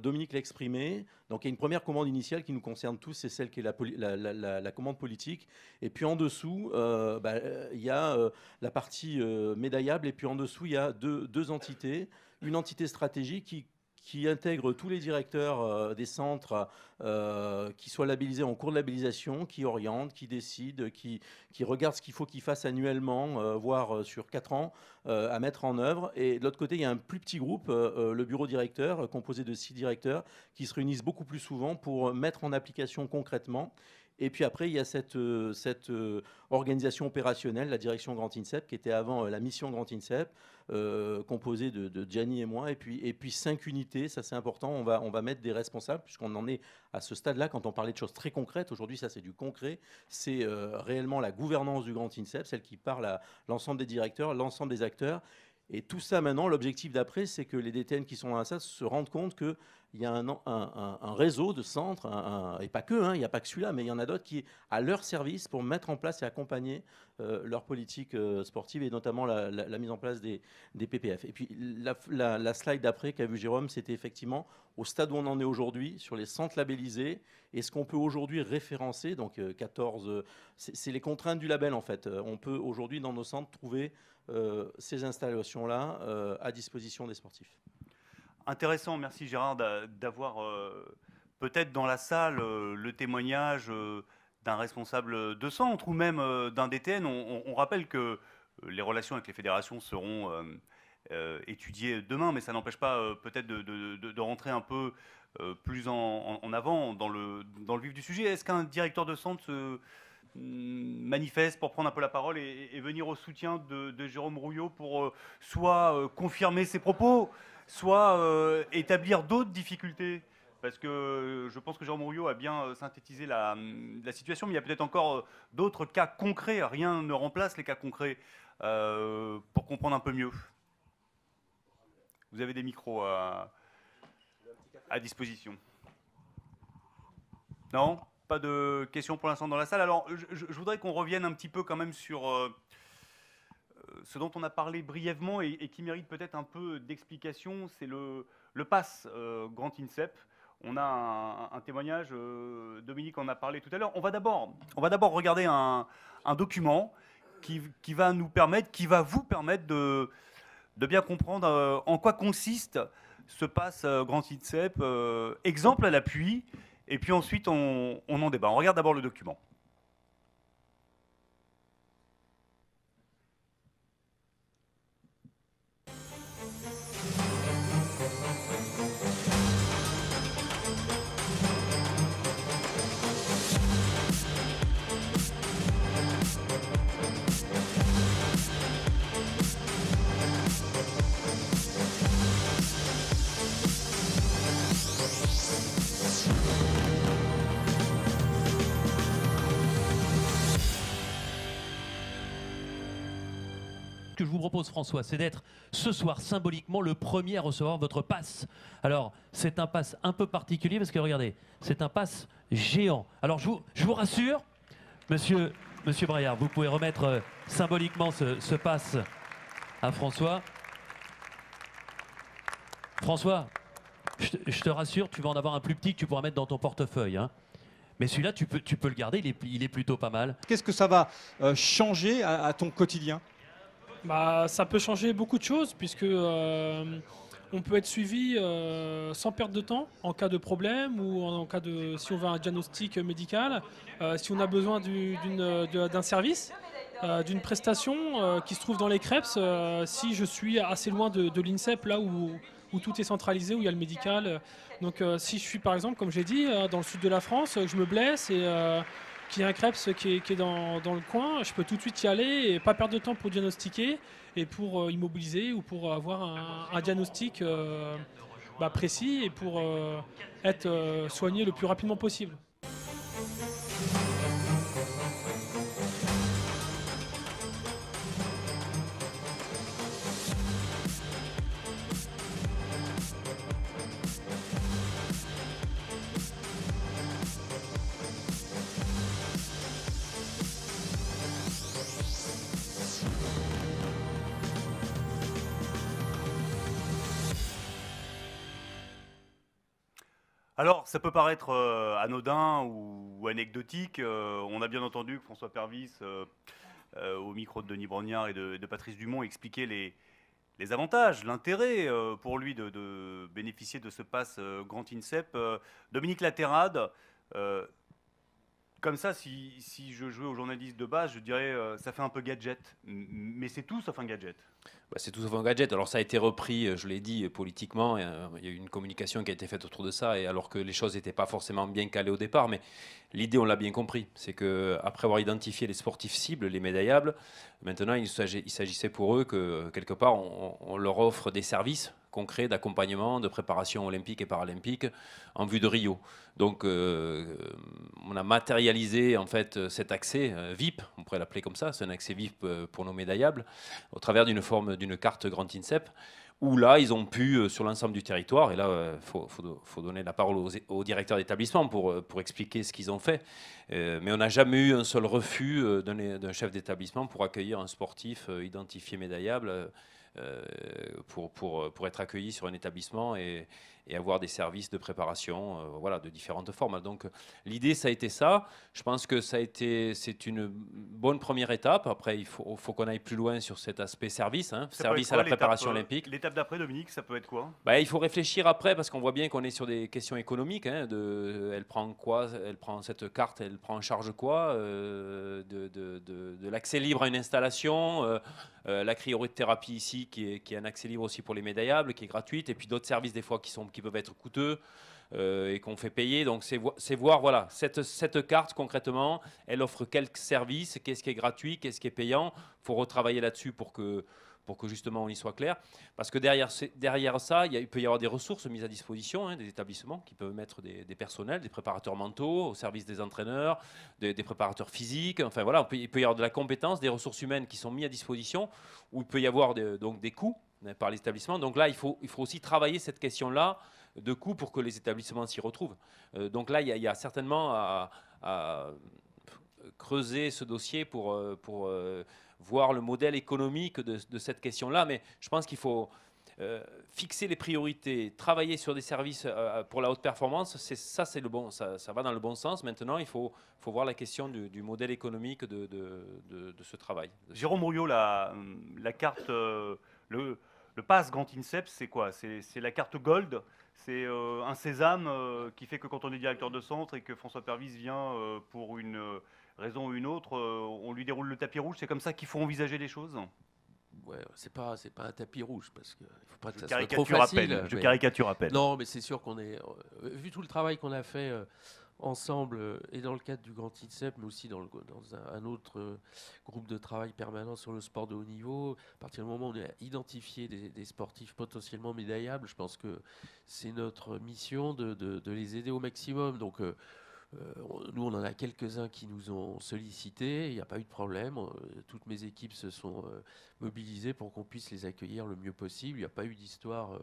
Dominique l'a exprimé. Donc, il y a une première commande initiale qui nous concerne tous, c'est celle qui est la, la, commande politique. Et puis en dessous, bah, il y a la partie médaillable. Et puis en dessous, il y a deux, deux entités. Une entité stratégique qui qui intègre tous les directeurs euh, des centres euh, qui soient labellisés en cours de labellisation, qui orientent, qui décident, qui, qui ce qu'il faut qu'ils fassent annuellement, euh, voire sur quatre ans, à mettre en œuvre. Et de l'autre côté, il y a un plus petit groupe, le bureau directeur, composé de six directeurs, qui se réunissent beaucoup plus souvent pour mettre en application concrètement. Et puis après, il y a cette, cette organisation opérationnelle, la direction Grand INSEP, qui était avant la mission Grand INSEP, euh, composé de, Gianni et moi, et puis, et puis cinq unités, ça c'est important, on va, on va mettre des responsables, puisqu'on en est à ce stade-là, quand on parlait de choses très concrètes, aujourd'hui ça c'est du concret, c'est euh, réellement la gouvernance du grand INSEP, celle qui parle à l'ensemble des directeurs, l'ensemble des acteurs, et tout ça maintenant, l'objectif d'après, c'est que les DTN qui sont à ça se rendent compte qu'il y a un, réseau de centres, et pas que, hein, il n'y a pas que celui-là, mais il y en a d'autres qui, à leur service, pour mettre en place et accompagner euh, leur politique euh, sportive, et notamment la, mise en place des, PPF. Et puis la, slide d'après qu'a vu Jérôme, c'était effectivement au stade où on en est aujourd'hui, sur les centres labellisés, et ce qu'on peut aujourd'hui référencer, donc 14, euh, c'est les contraintes du label en fait. On peut aujourd'hui dans nos centres trouver... Euh, ces installations-là euh, à disposition des sportifs. Intéressant, merci Gérard d'avoir euh, peut-être dans la salle le témoignage d'un responsable de centre ou même d'un DTN. On, rappelle que les relations avec les fédérations seront étudiées demain, mais ça n'empêche pas peut-être de, rentrer un peu plus en, avant dans le, dans le vif du sujet. Est-ce qu'un directeur de centre Mm, manifeste pour prendre un peu la parole et, venir au soutien de, Jérôme Rouillot pour euh, soit euh, confirmer ses propos, soit euh, établir d'autres difficultés parce que je pense que Jérôme Rouillot a bien synthétisé mm, la, situation, mais il y a peut-être encore d'autres cas concrets. Rien ne remplace les cas concrets pour comprendre un peu mieux. Vous avez des micros à disposition. Non pas de questions pour l'instant dans la salle. Alors, je, voudrais qu'on revienne un petit peu quand même sur euh, euh, ce dont on a parlé brièvement et, qui mérite peut-être un peu d'explication. C'est le, le pass euh, Grand INSEP. On a un, témoignage, Dominique en a parlé tout à l'heure. On va d'abord regarder un, document qui, va nous permettre, qui va vous permettre de, de bien comprendre en quoi consiste ce pass Grand INSEP, exemple à l'appui, et puis ensuite on, en débat. On regarde d'abord le document. je vous propose, François, c'est d'être ce soir symboliquement le premier à recevoir votre passe. Alors, c'est un passe un peu particulier parce que regardez, c'est un passe géant. Alors, je vous, rassure, monsieur, monsieur Braillard, vous pouvez remettre euh, symboliquement ce, passe à François. François, je te, rassure, tu vas en avoir un plus petit que tu pourras mettre dans ton portefeuille. Hein. Mais celui-là, tu peux, tu peux le garder, il est, plutôt pas mal. Qu'est-ce que ça va euh, changer à ton quotidien bah, Ça peut changer beaucoup de choses, puisque euh, on peut être suivi euh, sans perte de temps en cas de problème ou en, cas de si on veut un diagnostic médical, euh, si on a besoin d'un service, d'une prestation qui se trouve dans les CREPS, si je suis assez loin de, de l'INSEP, là où, où, tout est centralisé, où il y a le médical. Donc si je suis par exemple, comme j'ai dit, dans le sud de la France, je me blesse et qui a un Krebs qui est, dans, le coin, je peux tout de suite y aller et pas perdre de temps pour diagnostiquer et pour euh, immobiliser ou pour avoir un, diagnostic euh, bah, précis et pour euh, être soigné le plus rapidement possible. ça peut paraître euh, anodin ou, anecdotique. Euh, on a bien entendu que François Pervis, euh, au micro de Denis Brognard et de, Patrice Dumont, expliquait les, les avantages, l'intérêt pour lui de, bénéficier de ce pass Grand INSEP. Dominique Latérade, comme ça, si, je jouais aux journalistes de base, je dirais euh, ça fait un peu gadget. Mais c'est tout sauf un gadget. Bah, c'est tout sauf un gadget. Alors ça a été repris, euh, je l'ai dit, euh, politiquement. Il y a eu une communication qui a été faite autour de ça, et alors que les choses n'étaient pas forcément bien calées au départ. Mais l'idée, on l'a bien compris, c'est que après avoir identifié les sportifs cibles, les médaillables, maintenant il s'agissait pour eux que quelque part on leur offre des services concret d'accompagnement, de préparation olympique et paralympique en vue de Rio. Donc euh, on a matérialisé en fait cet accès euh, VIP, on pourrait l'appeler comme ça, c'est un accès VIP euh, pour nos médaillables, au travers d'une forme d'une carte Grand INSEP où là, ils ont pu, sur l'ensemble du territoire, et là, il faut, donner la parole aux, directeurs d'établissement pour, expliquer ce qu'ils ont fait, mais on n'a jamais eu un seul refus d'un chef d'établissement pour accueillir un sportif identifié médaillable euh, pour, pour, pour être accueilli sur un établissement et, et avoir des services de préparation, euh, voilà, de différentes formes. Donc l'idée, ça a été ça. Je pense que ça a été, c'est une bonne première étape. Après, il faut, qu'on aille plus loin sur cet aspect service, hein. service à la préparation euh, olympique. L'étape d'après, Dominique, ça peut être quoi ben, Il faut réfléchir après parce qu'on voit bien qu'on est sur des questions économiques. Hein, de, elle prend quoi Elle prend cette carte, elle prend en charge quoi euh, De, l'accès libre à une installation, la cryothérapie ici qui est, qui est un accès libre aussi pour les médaillables, qui est gratuite, et puis d'autres services des fois qui sont qui peuvent être coûteux euh, et qu'on fait payer. Donc c'est voir, voilà, cette, cette, carte concrètement, elle offre quelques services, qu'est-ce qui est gratuit, qu'est-ce qui est payant. Il faut retravailler là-dessus pour que, pour que justement on y soit clair. Parce que derrière, derrière ça, il, peut y avoir des ressources mises à disposition hein, des établissements qui peuvent mettre des, personnels, des préparateurs mentaux au service des entraîneurs, des, préparateurs physiques. Enfin voilà, il peut y avoir de la compétence, des ressources humaines qui sont mises à disposition, où il peut y avoir donc des coûts euh, par l'établissement. Donc là, il faut, il faut aussi travailler cette question-là de coût pour que les établissements s'y retrouvent. Euh, donc là, il y, a, certainement à, creuser ce dossier pour, euh, pour voir le modèle économique de, cette question-là. Mais je pense qu'il faut fixer les priorités, travailler sur des services pour la haute performance. ça, c'est le bon, ça, va dans le bon sens. Maintenant, il faut, faut voir la question du, modèle économique de, de, ce travail. Jérôme Rouillot, la carte le, pass Grand Incep c'est quoi C'est la carte gold c'est euh, un sésame euh, qui fait que quand on est directeur de centre et que François Pervis vient euh, pour une raison ou une autre, on lui déroule le tapis rouge. C'est comme ça qu'il faut envisager les choses. Ouais, c'est pas c'est pas un tapis rouge parce que il faut pas que ça caricature à peine. Non, mais c'est sûr qu'on est vu tout le travail qu'on a fait ensemble euh, et dans le cadre du Grand INSEP, mais aussi dans, le, dans un, autre euh, groupe de travail permanent sur le sport de haut niveau, à partir du moment où on a identifié des, sportifs potentiellement médaillables, je pense que c'est notre mission de, les aider au maximum. Donc, euh, nous, on en a quelques-uns qui nous ont sollicités. Il n'y a pas eu de problème. Toutes mes équipes se sont mobilisées pour qu'on puisse les accueillir le mieux possible. Il n'y a pas eu d'histoire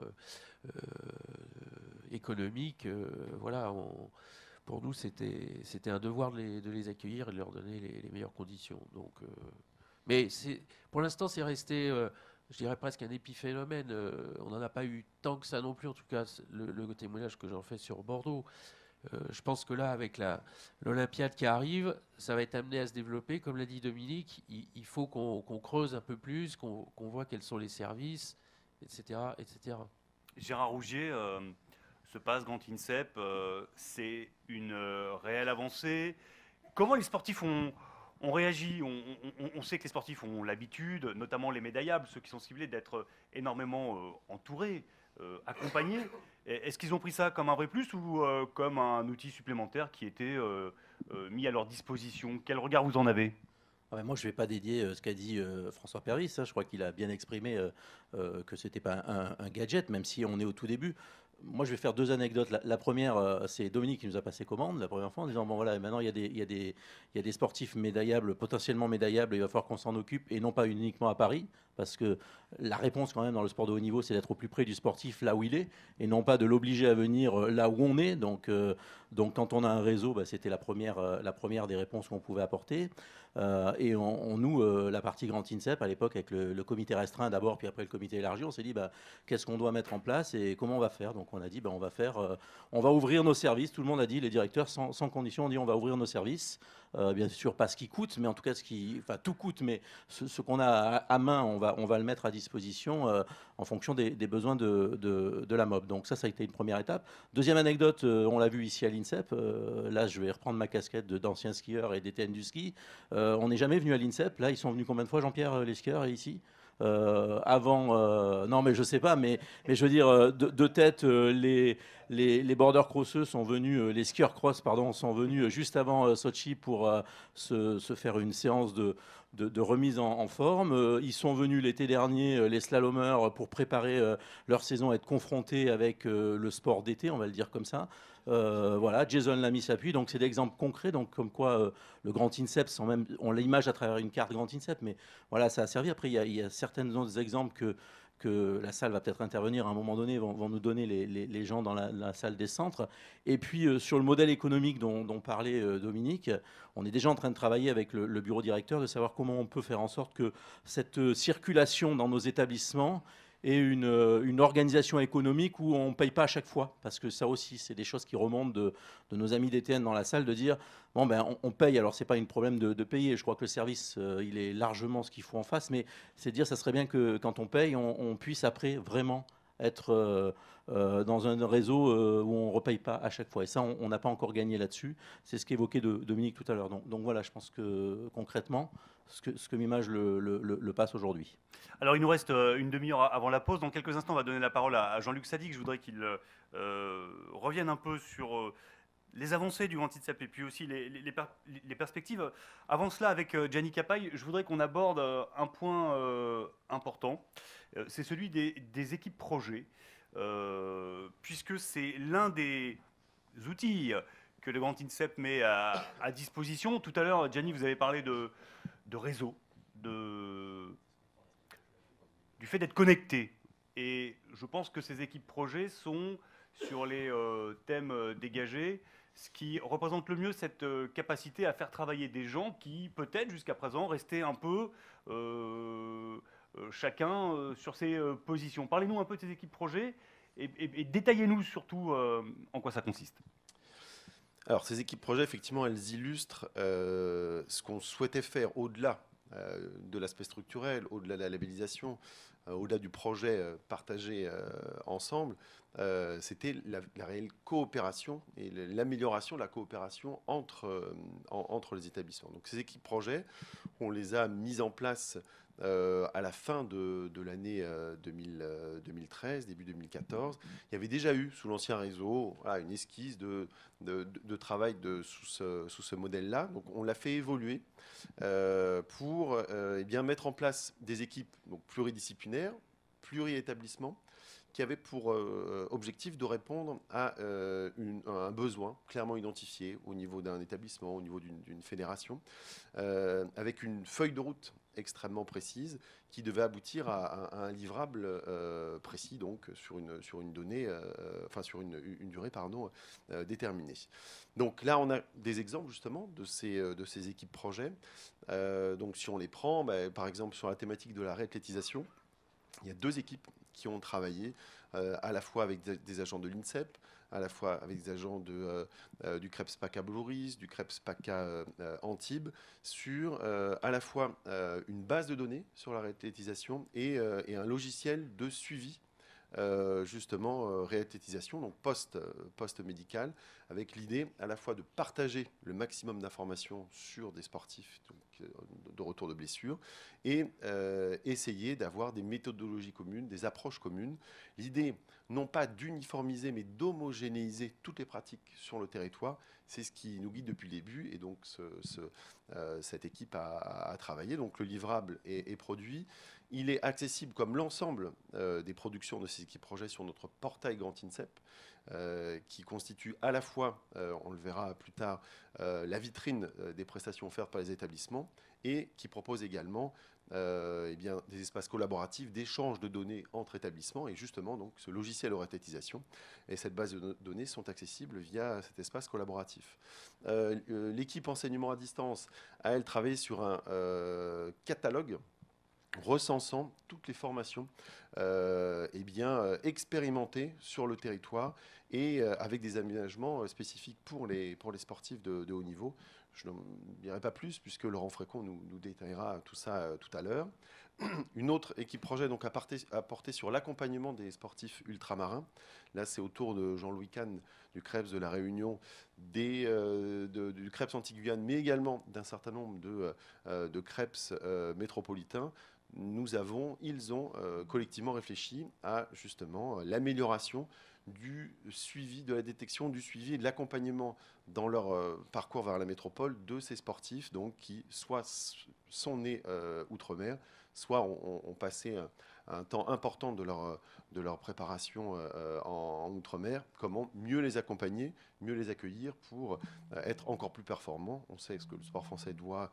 économique. voilà, pour nous, c'était un devoir de les, accueillir et de leur donner les, meilleures conditions. Donc, euh, mais pour l'instant, c'est resté, euh, je dirais presque un épiphénomène. Euh, on n'en a pas eu tant que ça non plus, en tout cas, le, témoignage que j'en fais sur Bordeaux. je pense que là, avec l'Olympiade qui arrive, ça va être amené à se développer. Comme l'a dit Dominique, il, faut qu'on creuse un peu plus, qu'on voit quels sont les services, etc. etc. Gérard Rougier, se passe Grand INSEP, euh, c'est une euh, réelle avancée. Comment les sportifs ont, réagi on, sait que les sportifs ont l'habitude, notamment les médaillables, ceux qui sont ciblés, d'être énormément euh, entourés, accompagnés. Est-ce qu'ils ont pris ça comme un vrai plus ou comme un outil supplémentaire qui était mis à leur disposition Quel regard vous en avez ah ben moi, je ne vais pas dédier ce qu'a dit François Pervis. Hein. Je crois qu'il a bien exprimé que c'était pas un, gadget, même si on est au tout début moi, je vais faire deux anecdotes. La, première, euh, c'est Dominique qui nous a passé commande la première fois en disant bon voilà, maintenant il y, a des, il y a des sportifs médaillables, potentiellement médaillables, il va falloir qu'on s'en occupe et non pas uniquement à Paris, parce que la réponse quand même dans le sport de haut niveau, c'est d'être au plus près du sportif là où il est et non pas de l'obliger à venir euh, là où on est. Donc, euh, donc quand on a un réseau, bah, c'était la première, euh, la première des réponses qu'on pouvait apporter. et on, nous, la partie Grand INSEP à l'époque avec le, comité restreint d'abord, puis après le comité élargi, on s'est dit bah, qu'est-ce qu'on doit mettre en place et comment on va faire. Donc on a dit bah, on va faire, on va ouvrir nos services. Tout le monde a dit, les directeurs sans, sans condition on dit on va ouvrir nos services. Euh, bien sûr pas ce qui coûte, mais en tout cas ce qui, enfin tout coûte, mais ce, qu'on a à, main, on va, on va le mettre à disposition euh, en fonction des, besoins de, la mob. Donc ça, ça a été une première étape. Deuxième anecdote, euh, on l'a vu ici à l'INSEP. là, je vais reprendre ma casquette d'ancien skieur et d'ETN du ski. on n'est jamais venu à l'INSEP. Là, ils sont venus combien de fois, Jean-Pierre, les skieurs ici euh, avant. Euh, non, mais je sais pas, mais, mais je veux dire, euh, de, tête, les, les, les border crosseux sont venus, les skieurs cross, pardon, sont venus juste avant Sochi pour se, se, faire une séance de, de, remise en, en, forme. Ils sont venus l'été dernier, les slalomeurs, pour préparer leur saison, être confrontés avec le sport d'été, on va le dire comme ça. Euh, voilà, Jason l'a mis s'appuie. Donc c'est des exemples concrets, donc comme quoi euh, le grand INSEP, on l'image à travers une carte grand INSEP, mais voilà, ça a servi. Après, il y a, certains autres exemples que la salle va peut-être intervenir à un moment donné, vont, nous donner les, gens dans la, salle des centres. Et puis euh, sur le modèle économique dont, parlait Dominique, on est déjà en train de travailler avec le, bureau directeur de savoir comment on peut faire en sorte que cette circulation dans nos établissements et euh, une, organisation économique où on ne paye pas à chaque fois. Parce que ça aussi, c'est des choses qui remontent de, nos amis d'ETN dans la salle, de dire, bon, ben, on, paye, alors c'est pas un problème de, payer, je crois que le service, euh, il est largement ce qu'il faut en face, mais c'est dire, ça serait bien que quand on paye, on, puisse après vraiment être euh, dans un réseau où on ne repaye pas à chaque fois. Et ça, on n'a pas encore gagné là-dessus. C'est ce qu'évoquait Dominique tout à l'heure. Donc, donc, voilà, je pense que concrètement, ce que, Mimage le, passe aujourd'hui. Alors il nous reste euh, une demi-heure avant la pause. Dans quelques instants, on va donner la parole à, Jean-Luc Sadik. Je voudrais qu'il euh, euh, revienne un peu sur les avancées du sap et puis aussi les, perspectives. Avant cela, avec Gianni Capaille, je voudrais qu'on aborde un point important. C'est celui des, équipes projets, puisque c'est l'un des outils que le Grand INSEP met à, à disposition. Tout à l'heure, Gianni, vous avez parlé de, de réseau, de... du fait d'être connecté. Et je pense que ces équipes projets sont, sur les euh, thèmes euh, dégagés, ce qui représente le mieux cette euh, capacité à faire travailler des gens qui, peut-être jusqu'à présent, restaient un peu chacun sur ses positions. Parlez-nous un peu de ces équipes projets et détaillez-nous surtout en quoi ça consiste. Alors, ces équipes projets, effectivement, elles illustrent euh, ce qu'on souhaitait faire au-delà euh, de l'aspect structurel, au-delà de la labellisation, euh, au-delà du projet partagé ensemble. C'était la, réelle coopération et l'amélioration de la coopération entre, entre les établissements. Donc, ces équipes projets, on les a mises en place euh, à la fin de, l'année 2013, euh, euh, début 2014, il y avait déjà eu sous l'ancien réseau une esquisse de, travail sous ce, modèle-là. Donc on l'a fait évoluer pour eh bien, mettre en place des équipes donc, pluridisciplinaires, établissements qui avaient pour objectif de répondre à, un besoin clairement identifié au niveau d'un établissement, au niveau d'une fédération, avec une feuille de route extrêmement précise qui devait aboutir à, un livrable euh, précis, donc sur une, sur une donnée, euh, euh, enfin sur une, une durée pardon, déterminée. Donc là, on a des exemples justement de ces, de ces équipes projets. donc si on les prend, bah, par exemple sur la thématique de la réathlétisation, il y a deux équipes qui ont travaillé à la fois avec des, des agents de l'INSEP, à la fois avec des agents de, euh, euh, du Krebs PACA Blouris, du Krebs PACA euh, Antibes, sur à la fois une base de données sur la réathlétisation et, un logiciel de suivi justement euh, donc post, poste médical, avec l'idée à la fois de partager le maximum d'informations sur des sportifs de retour de blessure et essayer d'avoir des méthodologies communes, des approches communes. L'idée non pas d'uniformiser, mais d'homogénéiser toutes les pratiques sur le territoire. C'est ce qui nous guide depuis le début, et donc euh, cette équipe a, travaillé. Donc le livrable est, produit. Il est accessible comme l'ensemble euh, des productions de ces équipes projets sur notre portail Grand INSEP, euh, qui constitue à la fois, on le verra plus tard, la vitrine des prestations offertes par les établissements et qui propose également euh, eh bien, des espaces collaboratifs d'échange de données entre établissements et justement donc ce logiciel orientisation et cette base de données sont accessibles via cet espace collaboratif. Euh, euh, l'équipe enseignement à distance a elle travaillé sur un catalogue recensant toutes les formations eh bien, expérimentées sur le territoire et avec des aménagements spécifiques pour les, pour les sportifs de haut niveau. Je ne dirai pas plus puisque Laurent Frécon nous, détaillera tout ça euh, tout à l'heure. Une autre équipe projet donc à, sur l'accompagnement des sportifs ultramarins. Là, c'est autour de Jean-Louis Kahn du Krebs de la Réunion, euh, du Krebs anti mais également d'un certain nombre de, euh, Krebs métropolitains nous avons, ils ont collectivement réfléchi à justement l'amélioration du suivi, de la détection, du suivi et de l'accompagnement dans leur euh, parcours vers la métropole de ces sportifs donc, qui soit sont nés euh, outre-mer, soit ont passé euh, un temps important de leur, de leur préparation euh, euh, en, Outre-mer, comment mieux les accompagner, mieux les accueillir pour euh, être encore plus performants. On sait ce que le sport français doit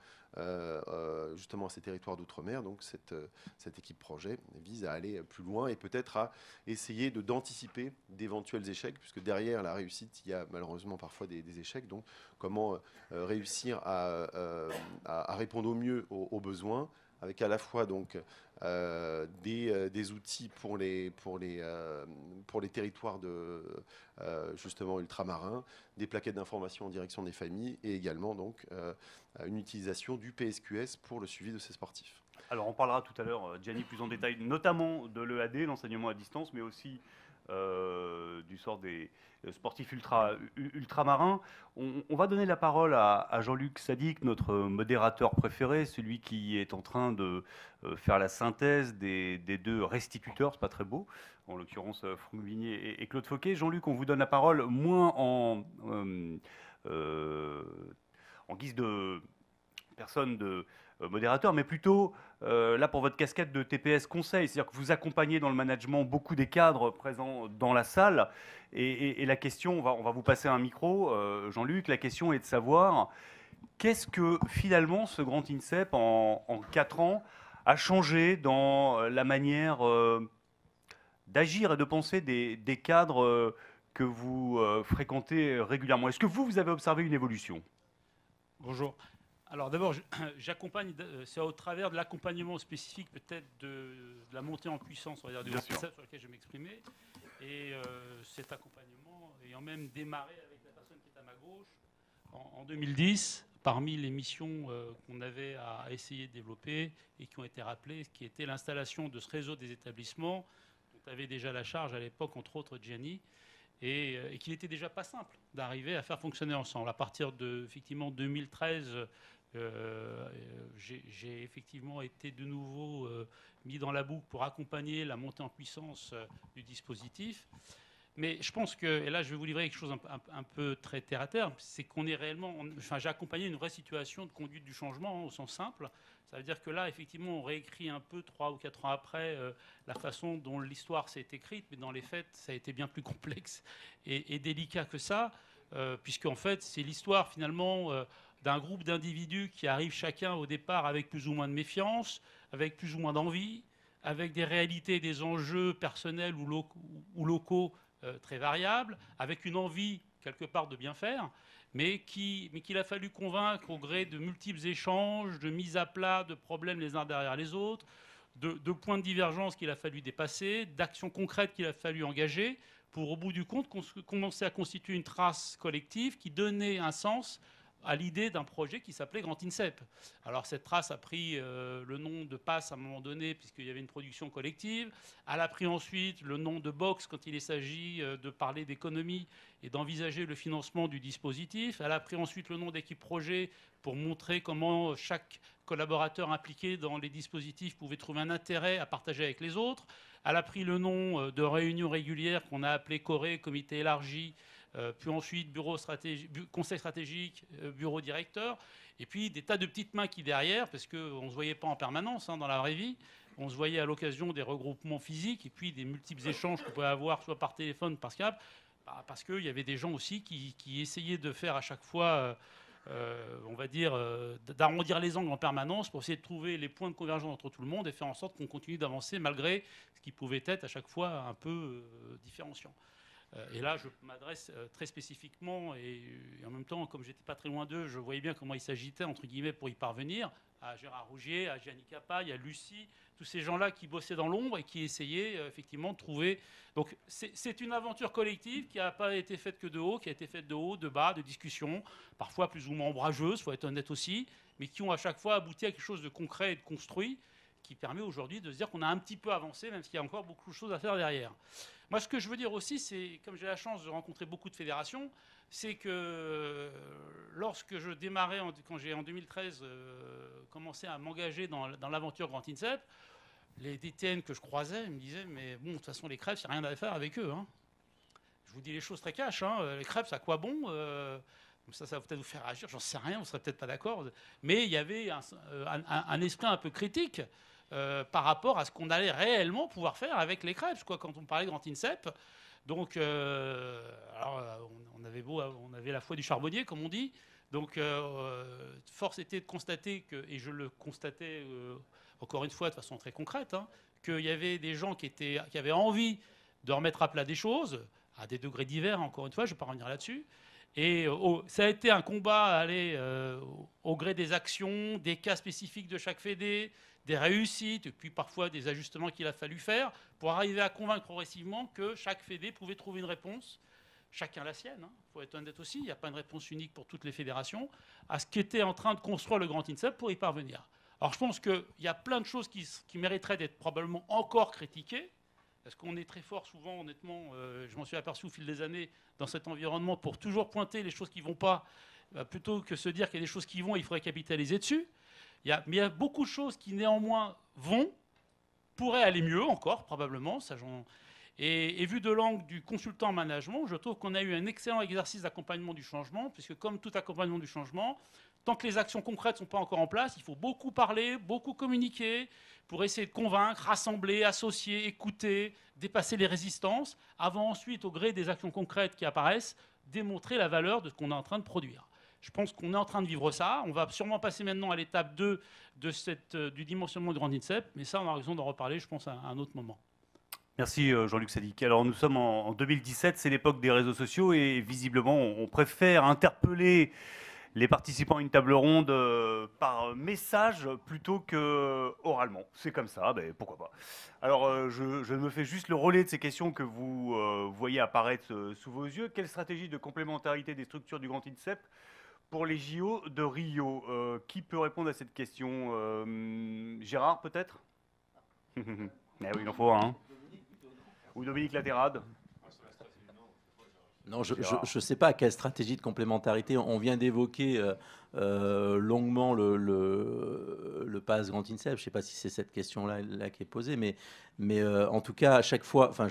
justement à ces territoires d'Outre-mer, donc cette, cette équipe projet vise à aller plus loin et peut-être à essayer d'anticiper d'éventuels échecs, puisque derrière la réussite, il y a malheureusement parfois des, échecs. Donc comment réussir à, répondre au mieux aux, aux besoins avec à la fois donc euh, euh, des, outils pour les, pour les, euh, pour les territoires de, justement ultramarins, des plaquettes d'information en direction des familles et également donc une utilisation du PSQS pour le suivi de ces sportifs. Alors on parlera tout à l'heure, Gianni, plus en détail, notamment de l'EAD, l'enseignement à distance, mais aussi euh, du sort des euh, sportifs ultra, ultramarins. On, va donner la parole à, Jean-Luc Sadic, notre modérateur préféré, celui qui est en train de euh, faire la synthèse des, deux restituteurs, c'est pas très beau, en l'occurrence Franck et, Claude Fauquet. Jean-Luc, on vous donne la parole moins en, en guise de personne de euh, modérateur, mais plutôt euh, là pour votre casquette de TPS conseil, c'est-à-dire que vous accompagnez dans le management beaucoup des cadres présents dans la salle. Et, la question, on va, vous passer un micro, euh, Jean-Luc, la question est de savoir qu'est-ce que finalement ce grand INSEP en, en 4 ans a changé dans la manière d'agir et de penser des, des cadres que vous fréquentez régulièrement. Est-ce que vous, vous avez observé une évolution Bonjour. Alors d'abord, j'accompagne, euh, c'est au travers de l'accompagnement spécifique peut-être de, la montée en puissance, on va dire, du sur lequel je m'exprimais. Et euh, cet accompagnement ayant même démarré avec la personne qui est à ma gauche en, 2010, parmi les missions euh, qu'on avait à essayer de développer et qui ont été rappelées, qui était l'installation de ce réseau des établissements dont avait déjà la charge à l'époque, entre autres Gianni, et, et qu'il n'était déjà pas simple d'arriver à faire fonctionner ensemble. À partir de effectivement 2013, euh, euh, j'ai effectivement été de nouveau euh, mis dans la boucle pour accompagner la montée en puissance du dispositif. Mais je pense que, et là je vais vous livrer quelque chose un, peu très terre à terre, c'est qu'on est réellement. enfin, J'ai accompagné une vraie situation de conduite du changement hein, au sens simple. Ça veut dire que là, effectivement, on réécrit un peu, trois ou quatre ans après, la façon dont l'histoire s'est écrite, mais dans les faits, ça a été bien plus complexe et, délicat que ça, puisque en fait, c'est l'histoire finalement d'un groupe d'individus qui arrivent chacun au départ avec plus ou moins de méfiance, avec plus ou moins d'envie, avec des réalités, des enjeux personnels ou locaux, euh, très variables, avec une envie quelque part de bien faire, mais qu'il mais a fallu convaincre au gré de multiples échanges, de mise à plat de problèmes les uns derrière les autres, de, de points de divergence qu'il a fallu dépasser, d'actions concrètes qu'il a fallu engager, pour au bout du compte commencer à constituer une trace collective qui donnait un sens à l'idée d'un projet qui s'appelait Grand INSEP. Alors cette trace a pris euh, le nom de passe à un moment donné, puisqu'il y avait une production collective. Elle a pris ensuite le nom de box quand il s'agit euh, de parler d'économie et d'envisager le financement du dispositif. Elle a pris ensuite le nom d'équipe projet pour montrer comment chaque collaborateur impliqué dans les dispositifs pouvait trouver un intérêt à partager avec les autres. Elle a pris le nom euh, de réunion régulière qu'on a appelée Corée, comité élargi, euh, puis ensuite bureau conseil stratégique, euh, bureau directeur, et puis des tas de petites mains qui derrière, parce qu'on ne se voyait pas en permanence hein, dans la vraie vie, on se voyait à l'occasion des regroupements physiques, et puis des multiples échanges qu'on pouvait avoir, soit par téléphone, par Skype, bah, parce qu'il y avait des gens aussi qui, essayaient de faire à chaque fois... Euh, on va dire, d'arrondir les angles en permanence pour essayer de trouver les points de convergence entre tout le monde et faire en sorte qu'on continue d'avancer malgré ce qui pouvait être à chaque fois un peu différenciant. Euh, et là, je m'adresse euh, très spécifiquement et, en même temps, comme j'étais pas très loin d'eux, je voyais bien comment ils s'agitaient, entre guillemets, pour y parvenir, à Gérard Rougier, à Gianni Capaille, à Lucie, tous ces gens-là qui bossaient dans l'ombre et qui essayaient euh, effectivement de trouver. Donc c'est une aventure collective qui n'a pas été faite que de haut, qui a été faite de haut, de bas, de discussions, parfois plus ou moins il faut être honnête aussi, mais qui ont à chaque fois abouti à quelque chose de concret et de construit qui permet aujourd'hui de se dire qu'on a un petit peu avancé, même s'il y a encore beaucoup de choses à faire derrière. Moi, ce que je veux dire aussi, c'est, comme j'ai la chance de rencontrer beaucoup de fédérations, c'est que euh, lorsque je démarrais, quand j'ai en 2013 euh, commencé à m'engager dans, l'aventure Grand INSEP, les DTN que je croisais me disaient Mais bon, de toute façon, les crêpes, il n'y a rien à faire avec eux. Hein. Je vous dis les choses très cash hein, euh, les crêpes, à quoi bon ça, ça va peut-être vous faire agir, j'en sais rien, vous ne serez peut-être pas d'accord. Mais il y avait un, un esprit un peu critique euh, par rapport à ce qu'on allait réellement pouvoir faire avec les crêpes, quoi, quand on parlait de Grand Incep. Donc, euh, euh, on, avait beau, on avait la foi du charbonnier, comme on dit. Donc, force était de constater que, et je le constatais encore une fois de façon très concrète, hein, qu'il y avait des gens qui, étaient, qui avaient envie de remettre à plat des choses, à des degrés divers, encore une fois, je ne vais pas revenir là-dessus. Et ça a été un combat aller, au gré des actions, des cas spécifiques de chaque fédé, des réussites, et puis parfois des ajustements qu'il a fallu faire pour arriver à convaincre progressivement que chaque fédé pouvait trouver une réponse, chacun la sienne, il hein. faut être honnête aussi, il n'y a pas une réponse unique pour toutes les fédérations, à ce qu'était en train de construire le Grand INSEP pour y parvenir. Alors je pense qu'il y a plein de choses qui, qui mériteraient d'être probablement encore critiquées, parce qu'on est très fort souvent, honnêtement, euh, je m'en suis aperçu au fil des années, dans cet environnement, pour toujours pointer les choses qui ne vont pas, euh, plutôt que se dire qu'il y a des choses qui vont, il faudrait capitaliser dessus. Il y a, mais il y a beaucoup de choses qui néanmoins vont, pourraient aller mieux encore, probablement. et, et, vu de l'angle du consultant en management, je trouve qu'on a eu un excellent exercice d'accompagnement du changement, puisque comme tout accompagnement du changement, tant que les actions concrètes ne sont pas encore en place, il faut beaucoup parler, beaucoup communiquer, pour essayer de convaincre, rassembler, associer, écouter, dépasser les résistances, avant ensuite, au gré des actions concrètes qui apparaissent, démontrer la valeur de ce qu'on est en train de produire. Je pense qu'on est en train de vivre ça. On va sûrement passer maintenant à l'étape 2 euh, du dimensionnement du grand INSEP, mais ça, on a raison d'en reparler, je pense, à un autre moment. Merci euh, Jean-Luc Sadik. Alors nous sommes en 2017, c'est l'époque des réseaux sociaux et visiblement on préfère interpeller les participants à une table ronde euh, par message plutôt que oralement. C'est comme ça, ben pourquoi pas. Alors je, je, me fais juste le relais de ces questions que vous voyez apparaître sous vos yeux. Quelle stratégie de complémentarité des structures du Grand INSEP pour les JO de Rio, euh, qui peut répondre à cette question euh, Gérard, peut-être eh oui, il en faut un. Hein. Ou Dominique Latérade non, je ne sais pas quelle stratégie de complémentarité. On vient d'évoquer euh, euh, longuement le, le, pass Grand Insep, Je ne sais pas si c'est cette question-là là, qui est posée, mais, mais euh, en tout cas, à chaque fois, enfin,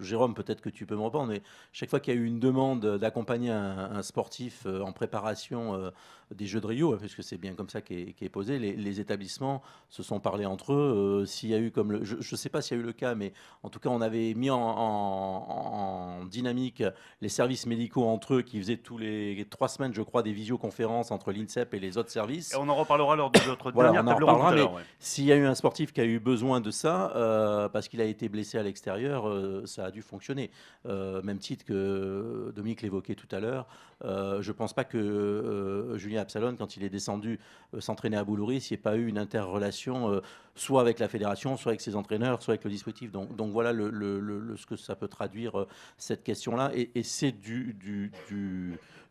Jérôme, peut-être que tu peux me répondre, mais chaque fois qu'il y a eu une demande d'accompagner un, sportif euh, en préparation des Jeux de Rio, puisque c'est bien comme ça qui est, posé, les, établissements se sont parlé entre eux. s'il y a eu comme je ne sais pas s'il y a eu le cas, mais en tout cas, on avait mis en, dynamique les services médicaux entre eux qui faisaient tous les trois semaines, je crois, des visioconférences entre l'INSEP et les autres services. Et on en reparlera lors de notre dernière table ronde. s'il y a eu un sportif qui a eu besoin de ça, euh, parce qu'il a été blessé à l'extérieur, euh, ça a dû fonctionner. Euh, même titre que Dominique l'évoquait tout à l'heure, je ne pense pas que Julien Absalon, quand il est descendu s'entraîner à Boulouris, il n'y ait pas eu une interrelation soit avec la fédération, soit avec ses entraîneurs, soit avec le dispositif. Donc, donc voilà ce que ça peut traduire cette question-là. Et, c'est du, du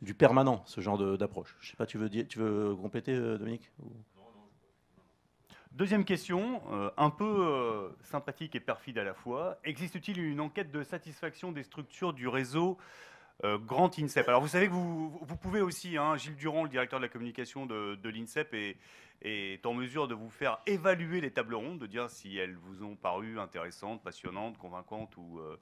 du permanent, ce genre d'approche. Je ne sais pas, tu veux, tu veux compléter, euh, Dominique Deuxième question, euh, un peu euh, sympathique et perfide à la fois. Existe-t-il une enquête de satisfaction des structures du réseau euh, grand INSEP. Alors vous savez que vous, pouvez aussi, hein, Gilles Durand, le directeur de la communication de, l'INSEP, est, en mesure de vous faire évaluer les tables rondes, de dire si elles vous ont paru intéressantes, passionnantes, convaincantes ou euh,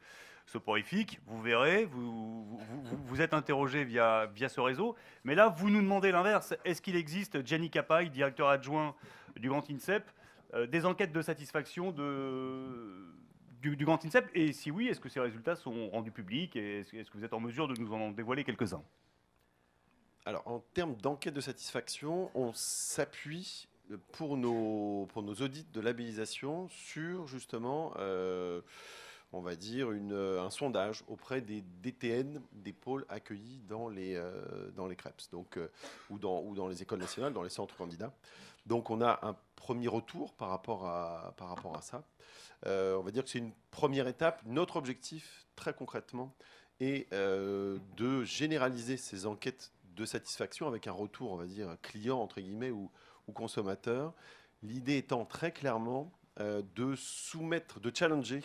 soporifiques. Vous verrez, vous, vous, êtes interrogé via, via ce réseau. Mais là, vous nous demandez l'inverse. Est-ce qu'il existe, Jenny Capaille, directeur adjoint du grand INSEP, euh, des enquêtes de satisfaction de du, Grand INSEP Et si oui, est-ce que ces résultats sont rendus publics Et est-ce, que vous êtes en mesure de nous en dévoiler quelques-uns Alors, en termes d'enquête de satisfaction, on s'appuie pour nos, pour nos audits de labellisation sur justement, euh, on va dire, un sondage auprès des DTN, des pôles accueillis dans les, euh, dans les CREPS, donc, euh, ou, dans, ou dans les écoles nationales, dans les centres candidats. Donc on a un premier retour par rapport par rapport à ça. Euh, on va dire que c'est une première étape. Notre objectif, très concrètement, est euh, de généraliser ces enquêtes de satisfaction avec un retour, on va dire, client, entre guillemets, ou, consommateur. L'idée étant très clairement euh, de soumettre, de challenger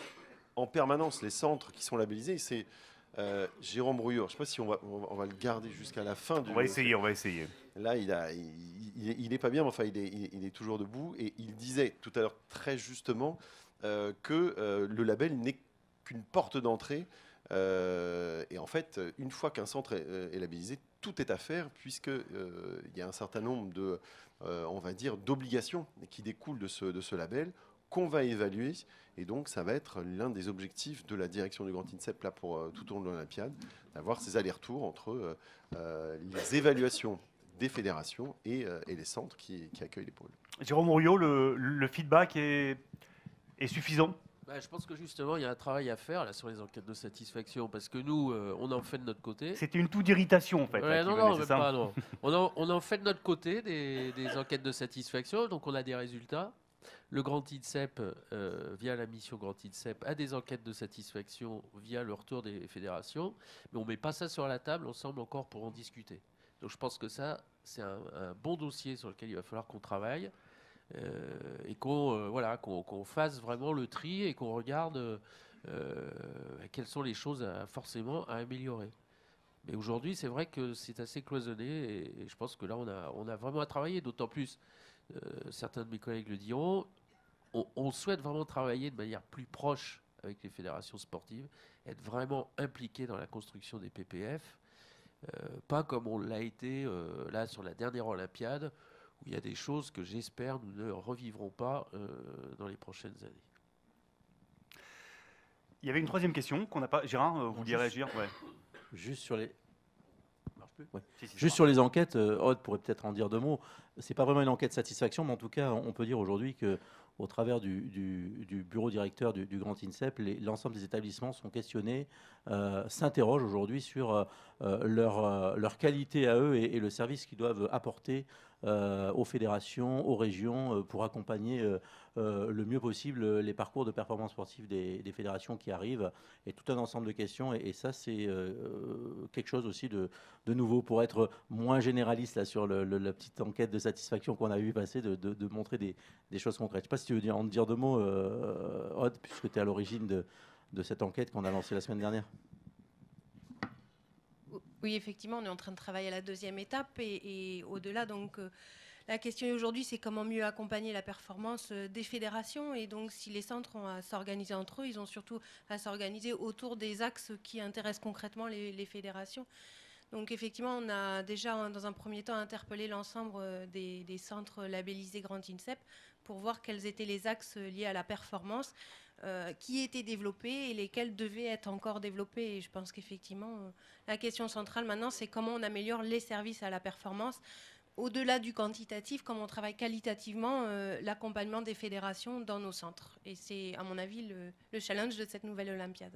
en permanence les centres qui sont labellisés. C'est Jérôme Brouillard, je ne sais pas si on va, le garder jusqu'à la fin. Du... On va essayer, on va essayer. Là, il n'est pas bien, mais enfin, il est, toujours debout. Et il disait tout à l'heure très justement, euh, que euh, le label n'est qu'une porte d'entrée. Euh, et en fait, une fois qu'un centre est, labellisé, tout est à faire puisqu'il il y a un certain nombre de, on va dire, d'obligations qui découlent de ce, de ce label qu'on va évaluer. Et donc, ça va être l'un des objectifs de la direction du Grand INSEP là, pour tout au long de l'Olympiade, d'avoir ces allers-retours entre les évaluations des fédérations et, et les centres qui, qui accueillent les pôles. Jérôme Mouriot, le, le feedback est est suffisant bah, je pense que justement, il y a un travail à faire là, sur les enquêtes de satisfaction, parce que nous, euh, on en fait de notre côté. C'était une toux d'irritation, en fait. On, en, fait de notre côté des, enquêtes de satisfaction, donc on a des résultats. Le Grand INSEP, euh, via la mission Grand INSEP, a des enquêtes de satisfaction via le retour des fédérations, mais on met pas ça sur la table, ensemble encore pour en discuter. Donc je pense que ça, c'est un bon dossier sur lequel il va falloir qu'on travaille. Euh, et qu'on euh, voilà, qu'on fasse vraiment le tri et qu'on regarde euh, quelles sont les choses forcément à améliorer. Mais aujourd'hui, c'est vrai que c'est assez cloisonné et, je pense que là, on a, on a vraiment à travailler, d'autant plus, certains de mes collègues le diront, on, souhaite vraiment travailler de manière plus proche avec les fédérations sportives, être vraiment impliqué dans la construction des PPF, pas comme on l'a été là sur la dernière Olympiade, il y a des choses que j'espère nous ne revivrons pas euh, dans les prochaines années. Il y avait une troisième question qu'on n'a pas. Gérard, euh, vous vouliez réagir ouais. Juste sur les. Juste sur les enquêtes, Odd euh, pourrait peut-être en dire deux mots. C'est pas vraiment une enquête satisfaction, mais en tout cas, on peut dire aujourd'hui que, au travers du, bureau directeur du, Grand INSEP, l'ensemble des établissements sont questionnés, s'interrogent aujourd'hui sur leur, qualité à eux et le service qu'ils doivent apporter euh, aux fédérations, aux régions, euh, pour accompagner euh, le mieux possible les parcours de performance sportive des, fédérations qui arrivent, et tout un ensemble de questions. Et, ça, c'est quelque chose aussi de, nouveau pour être moins généraliste là, sur la petite enquête de satisfaction qu'on a eu passer, de, montrer des, choses concrètes. Je ne sais pas si tu veux dire, en dire deux mots, Odd, puisque tu es à l'origine de cette enquête qu'on a lancée la semaine dernière. Oui, effectivement, on est en train de travailler à la deuxième étape et, au-delà. Donc, euh, la question aujourd'hui, c'est comment mieux accompagner la performance euh, des fédérations. Et donc, si les centres ont à s'organiser entre eux, ils ont surtout à s'organiser autour des axes qui intéressent concrètement les, fédérations. Donc effectivement, on a déjà dans un premier temps interpellé l'ensemble euh, des, des, centres labellisés Grand INSEP pour voir quels étaient les axes liés à la performance euh, qui étaient développés et lesquels devaient être encore développés. Et je pense qu'effectivement, euh, la question centrale maintenant, c'est comment on améliore les services à la performance. Au-delà du quantitatif, comment on travaille qualitativement euh, l'accompagnement des fédérations dans nos centres. Et c'est, à mon avis, le, challenge de cette nouvelle Olympiade.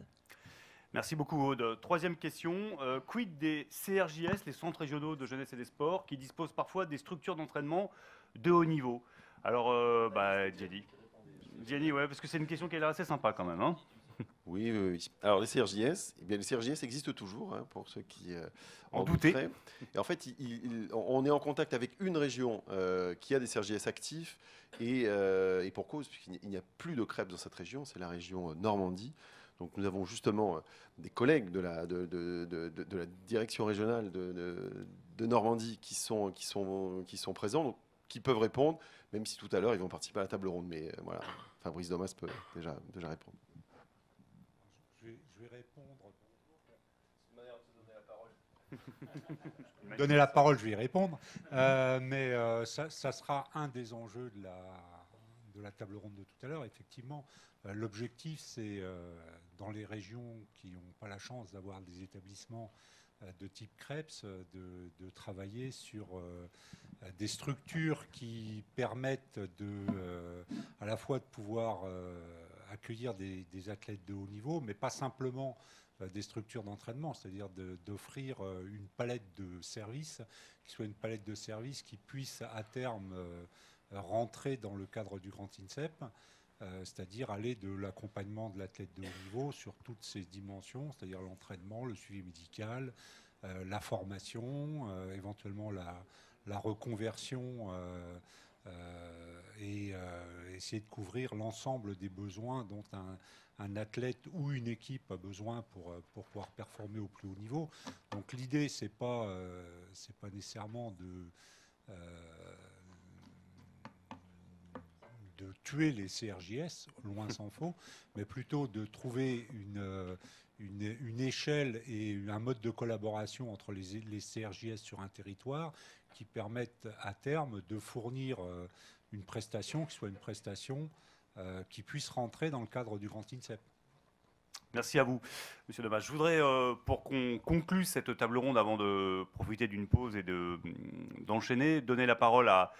Merci beaucoup, Aude. Troisième question. quid des CRJS, les centres régionaux de jeunesse et des sports, qui disposent parfois des structures d'entraînement de haut niveau alors, Djani, euh, bah, ouais, parce que c'est une question qui est assez sympa quand même. Hein. oui, oui, Alors les CRJS, eh bien, les CRJS existent toujours, hein, pour ceux qui euh, en, doutaient. Et en fait, on est en contact avec une région euh, qui a des CRJS actifs, et, pour cause, puisqu'il n'y a plus de crêpes dans cette région, c'est la région Normandie. Donc nous avons justement des collègues de la, de, la direction régionale de, Normandie qui sont, qui, sont, qui sont présents, qui peuvent répondre même si tout à l'heure, ils vont participer à la table ronde. Mais euh, voilà, Fabrice Domas peut déjà, répondre. Je vais, répondre. je vais répondre. Donner la parole, Donner la parole, je vais y répondre. Euh, mais euh, ça, sera un des enjeux de la, table ronde de tout à l'heure. Effectivement, l'objectif, c'est dans les régions qui n'ont pas la chance d'avoir des établissements de type CREPS, de, travailler sur euh, des structures qui permettent euh, à la fois de pouvoir euh, accueillir des, des, athlètes de haut niveau, mais pas simplement des structures d'entraînement, c'est-à-dire d'offrir une palette de services qui soit une palette de services qui puisse à terme rentrer dans le cadre du Grand INSEP. Euh, c'est-à-dire aller de l'accompagnement de l'athlète de haut niveau sur toutes ses dimensions, c'est-à-dire l'entraînement, le suivi médical, euh, la formation, euh, éventuellement la, reconversion et essayer de couvrir l'ensemble des besoins dont un, athlète ou une équipe a besoin pour, pour pouvoir performer au plus haut niveau. Donc l'idée, c'est pas, c'est pas nécessairement de de tuer les CRJS, loin s'en faut, mais plutôt de trouver euh, une, une, échelle et un mode de collaboration entre les, les CRJS sur un territoire qui permettent à terme de fournir euh, une prestation qui soit une prestation euh, qui puisse rentrer dans le cadre du Grand INSEP. Merci à vous, Monsieur Dommage. Je voudrais, pour qu'on conclue cette table ronde avant de profiter d'une pause et d'enchaîner, donner la parole à,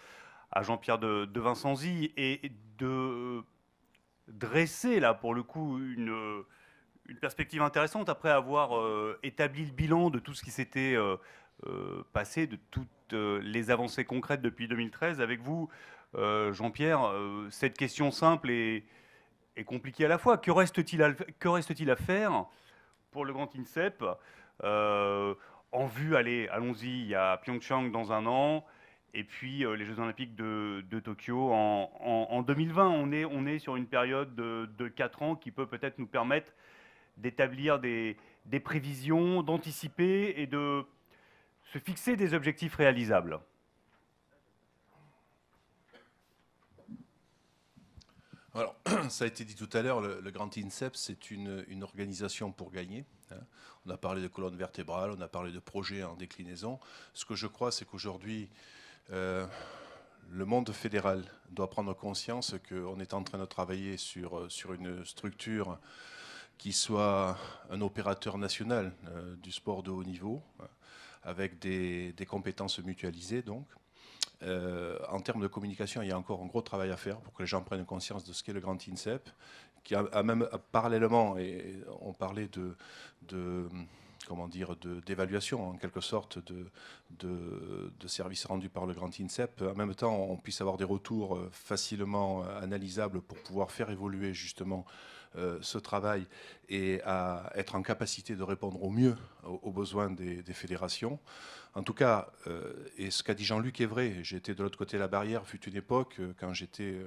à Jean-Pierre de, de, Vincenzi et de dresser là pour le coup une, perspective intéressante après avoir euh, établi le bilan de tout ce qui s'était euh, euh, passé, de toutes les avancées concrètes depuis 2013. Avec vous, Jean-Pierre, cette question simple est compliquée à la fois, que reste-t-il à, à, faire pour le grand INSEP en vue, allez, allons-y, il y a Pyeongchang dans un an, et puis euh, les Jeux Olympiques de, Tokyo en, 2020. On est, on est sur une période de, de 4 ans qui peut peut-être nous permettre d'établir des, des prévisions, d'anticiper et de se fixer des objectifs réalisables. Alors, ça a été dit tout à l'heure, le, Grand INSEP, c'est une, une, organisation pour gagner. Hein. On a parlé de colonne vertébrale, on a parlé de projets en déclinaison. Ce que je crois, c'est qu'aujourd'hui, euh, le monde fédéral doit prendre conscience qu'on est en train de travailler sur, euh, sur une structure qui soit un opérateur national euh, du sport de haut niveau, avec des, des compétences mutualisées donc. en termes de communication, il y a encore un gros travail à faire pour que les gens prennent conscience de ce qu'est le grand INSEP, qui a, même parallèlement, et on parlait de, de comment dire, d'évaluation, en quelque sorte, de, de, services rendus par le grand INSEP. En même temps, on puisse avoir des retours euh, facilement euh, analysables pour pouvoir faire évoluer justement euh, ce travail et à être en capacité de répondre au mieux aux, besoins des, fédérations. En tout cas, et ce qu'a dit Jean-Luc est vrai, j'étais de l'autre côté de la barrière, fut une époque, quand j'étais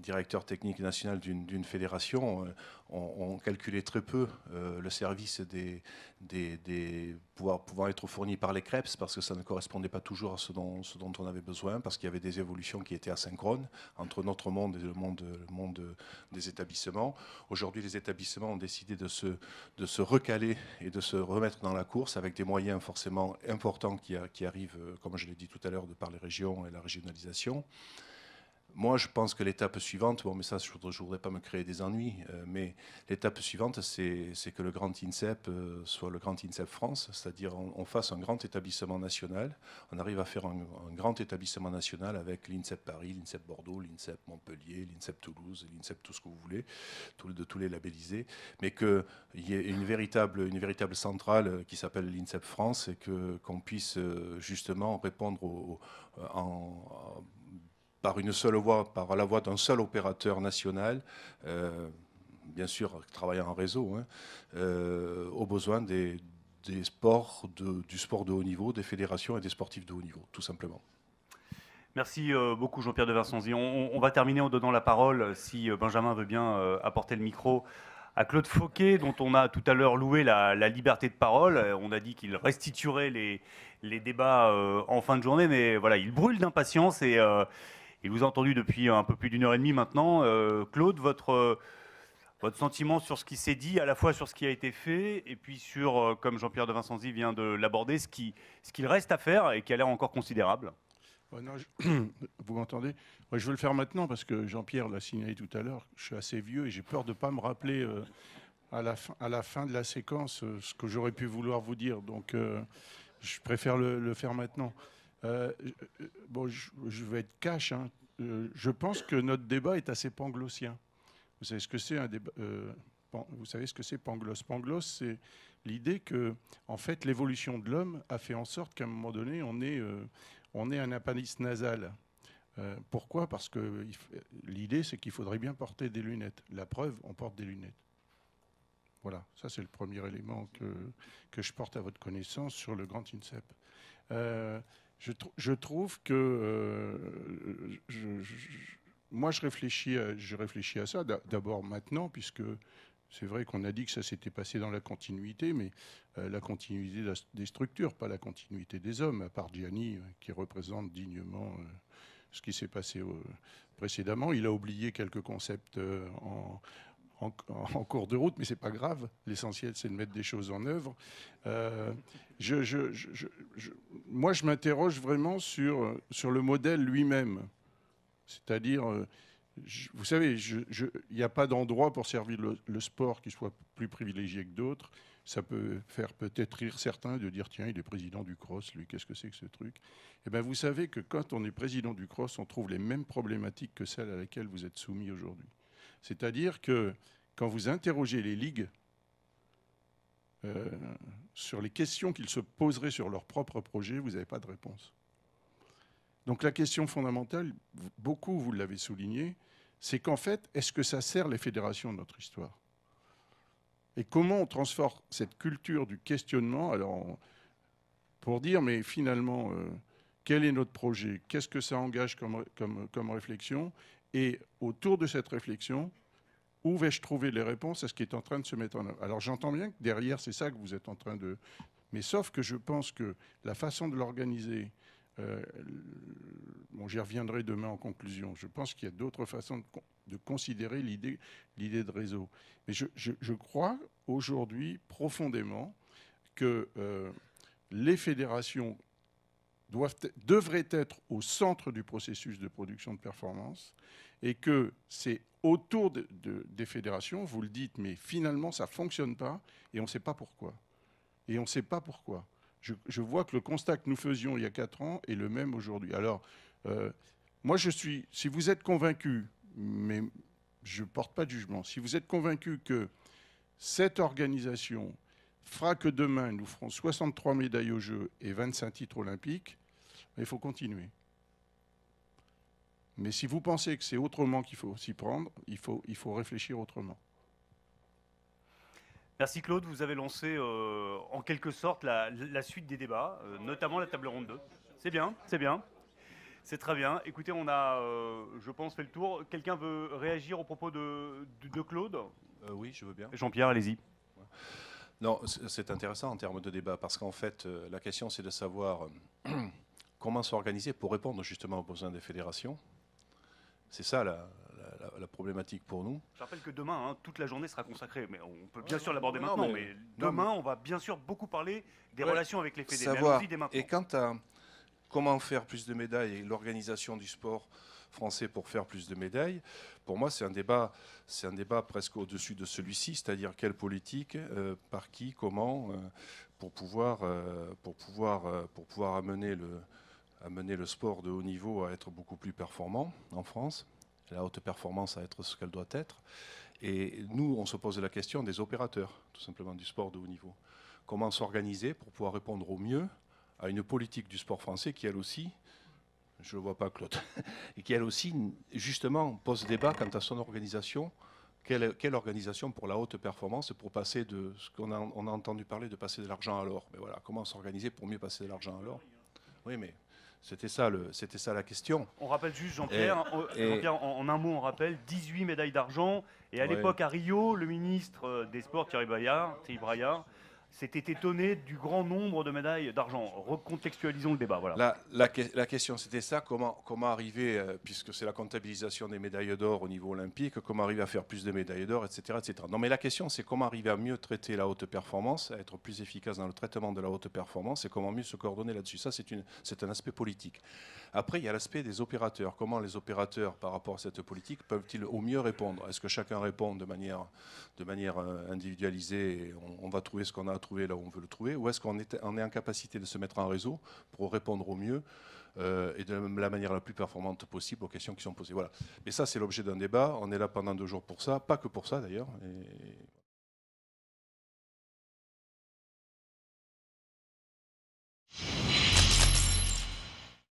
directeur technique national d'une fédération, euh, on, calculé calculait très peu euh, le service des, des, pouvant être fourni par les CREPS parce que ça ne correspondait pas toujours à ce dont, on avait besoin, parce qu'il y avait des évolutions qui étaient asynchrones entre notre monde et le monde, des établissements. Aujourd'hui, les établissements ont décidé de se, de recaler et de se remettre dans la course avec des moyens forcément importants qui, qui arrivent, comme je l'ai dit tout à l'heure, de par les régions et la régionalisation. Moi, je pense que l'étape suivante, bon, mais ça, je ne voudrais pas me créer des ennuis, euh, mais l'étape suivante, c'est que le grand INSEP euh, soit le grand INSEP France, c'est-à-dire on, fasse un grand établissement national, on arrive à faire un, grand établissement national avec l'INSEP Paris, l'INSEP Bordeaux, l'INSEP Montpellier, l'INSEP Toulouse, l'INSEP tout ce que vous voulez, de tous les labellisés, mais qu'il y ait une véritable, une véritable centrale qui s'appelle l'INSEP France et qu'on puisse euh, justement répondre en par une seule voix par la voix d'un seul opérateur national, euh, bien sûr travaillant en réseau, hein, euh, aux besoins des, des sports de, du sport de haut niveau, des fédérations et des sportifs de haut niveau, tout simplement. Merci euh, beaucoup Jean-Pierre de Versonzi. On, on, va terminer en donnant la parole, euh, si Benjamin veut bien apporter le micro, à Claude Fauquet, dont on a tout à l'heure loué la, liberté de parole. On a dit qu'il restituerait les, les débats en fin de journée, mais voilà, il brûle d'impatience et... Il vous a entendu depuis un peu plus d'une heure et demie maintenant. Euh, Claude, votre, euh, votre sentiment sur ce qui s'est dit, à la fois sur ce qui a été fait, et puis sur, euh, comme Jean-Pierre de Vincenzi vient de l'aborder, ce qu'il ce qu'il reste à faire et qui a l'air encore considérable Vous m'entendez Je veux le faire maintenant parce que Jean-Pierre l'a signalé tout à l'heure. Je suis assez vieux et j'ai peur de ne pas me rappeler à, la fin, à la fin de la séquence ce que j'aurais pu vouloir vous dire. Donc, je préfère le faire maintenant. Euh, euh, bon, je, vais être cash. Hein. Euh, je pense que notre débat est assez panglossien. Vous savez ce que c'est un débat Vous savez ce que c'est pangloss Pangloss, c'est l'idée que, en fait, l'évolution de l'homme a fait en sorte qu'à un moment donné, on est, on est un appendice nasal. pourquoi Parce que l'idée, c'est qu'il faudrait bien porter des lunettes. La preuve, on porte des lunettes. Voilà, ça c'est le premier élément que, que je porte à votre connaissance sur le grand INSEP je, trouve que euh, moi, je réfléchis à, je réfléchis à ça d'abord maintenant, puisque c'est vrai qu'on a dit que ça s'était passé dans la continuité, mais euh, la continuité des structures, pas la continuité des hommes, à part Gianni, euh, qui représente dignement ce qui s'est passé précédemment. Il a oublié quelques concepts en, en, cours de route, mais ce n'est pas grave. L'essentiel, c'est de mettre des choses en œuvre. Euh, moi, je m'interroge vraiment sur, sur le modèle lui-même. C'est-à-dire, euh, vous savez, il n'y a pas d'endroit pour servir le, le, sport qui soit plus privilégié que d'autres. Ça peut faire peut-être rire certains de dire tiens, il est président du cross, lui, qu'est-ce que c'est que ce truc Eh bien, vous savez que quand on est président du cross, on trouve les mêmes problématiques que celles à laquelle vous êtes soumis aujourd'hui. C'est-à-dire que quand vous interrogez les ligues euh, sur les questions qu'ils se poseraient sur leur propre projet, vous n'avez pas de réponse. Donc la question fondamentale, beaucoup vous l'avez souligné, c'est qu'en fait, est-ce que ça sert les fédérations de notre histoire Et comment on transforme cette culture du questionnement alors pour dire, mais finalement, euh, quel est notre projet Qu'est-ce que ça engage comme, comme, comme réflexion et autour de cette réflexion, où vais-je trouver les réponses à ce qui est en train de se mettre en œuvre Alors j'entends bien que derrière, c'est ça que vous êtes en train de... Mais sauf que je pense que la façon de l'organiser, euh, bon, j'y reviendrai demain en conclusion, je pense qu'il y a d'autres façons de, considérer l'idée de réseau. Mais je, crois aujourd'hui profondément que euh, les fédérations doivent, devraient être au centre du processus de production de performance et que c'est autour des fédérations, vous le dites, mais finalement ça ne fonctionne pas et on ne sait pas pourquoi. Et on ne sait pas pourquoi. Je, vois que le constat que nous faisions il y a 4 ans est le même aujourd'hui. Alors, euh, moi je suis, si vous êtes convaincu, mais je ne porte pas de jugement, si vous êtes convaincu que cette organisation fera que demain nous ferons 63 médailles aux Jeux et 25 titres olympiques, il faut continuer. Mais si vous pensez que c'est autrement qu'il faut s'y prendre, il faut, il faut réfléchir autrement. Merci Claude, vous avez lancé euh, en quelque sorte la, suite des débats, euh, notamment la table ronde 2. C'est bien, c'est bien. C'est très bien. Écoutez, on a, euh, je pense, fait le tour. Quelqu'un veut réagir au propos de, de Claude Oui, je veux bien. Jean-Pierre, allez-y. Non, c'est intéressant en termes de débat, parce qu'en fait, la question, c'est de savoir comment s'organiser pour répondre justement aux besoins des fédérations. C'est ça la, problématique pour nous. Je rappelle que demain, hein, toute la journée sera consacrée, mais on peut bien sûr l'aborder maintenant, mais, demain, on va bien sûr beaucoup parler des relations avec les fédérations. Et quant à comment faire plus de médailles et l'organisation du sport français pour faire plus de médailles, pour moi, c'est un débat, c'est un débat presque au-dessus de celui-ci, c'est-à-dire quelle politique, euh, par qui, comment, euh, pour pouvoir, euh, pour pouvoir, pour pouvoir amener le, mener le sport de haut niveau à être beaucoup plus performant en France, la haute performance à être ce qu'elle doit être. Et nous, on se pose la question des opérateurs, tout simplement, du sport de haut niveau. Comment s'organiser pour pouvoir répondre au mieux à une politique du sport français qui, elle aussi, je ne vois pas Claude, et qui, elle aussi, justement, pose débat quant à son organisation. Quelle, organisation pour la haute performance pour passer de ce qu'on a, on a entendu parler de passer de l'argent à l'or Mais ben voilà, comment s'organiser pour mieux passer de l'argent à l'or Oui, mais c'était ça, c'était ça la question. On rappelle juste, Jean-Pierre, en, en, un mot, on rappelle 18 médailles d'argent. Et à l'époque, à Rio, le ministre euh, des Sports, Thierry c'était étonné du grand nombre de médailles d'argent. Recontextualisons le débat. Voilà. La, question, c'était ça comment, comment arriver, euh, puisque c'est la comptabilisation des médailles d'or au niveau olympique, comment arriver à faire plus de médailles d'or, etc., etc. Non, mais la question, c'est comment arriver à mieux traiter la haute performance, à être plus efficace dans le traitement de la haute performance et comment mieux se coordonner là-dessus. Ça, c'est un aspect politique. Après, il y a l'aspect des opérateurs. Comment les opérateurs, par rapport à cette politique, peuvent-ils au mieux répondre Est-ce que chacun répond de manière, de manière euh, individualisée on, on va trouver ce qu'on a trouver là où on veut le trouver, ou est-ce qu'on est, en capacité de se mettre en réseau pour répondre au mieux euh, et de la manière la plus performante possible aux questions qui sont posées. Voilà. Mais ça, c'est l'objet d'un débat. On est là pendant deux jours pour ça, pas que pour ça d'ailleurs. Et...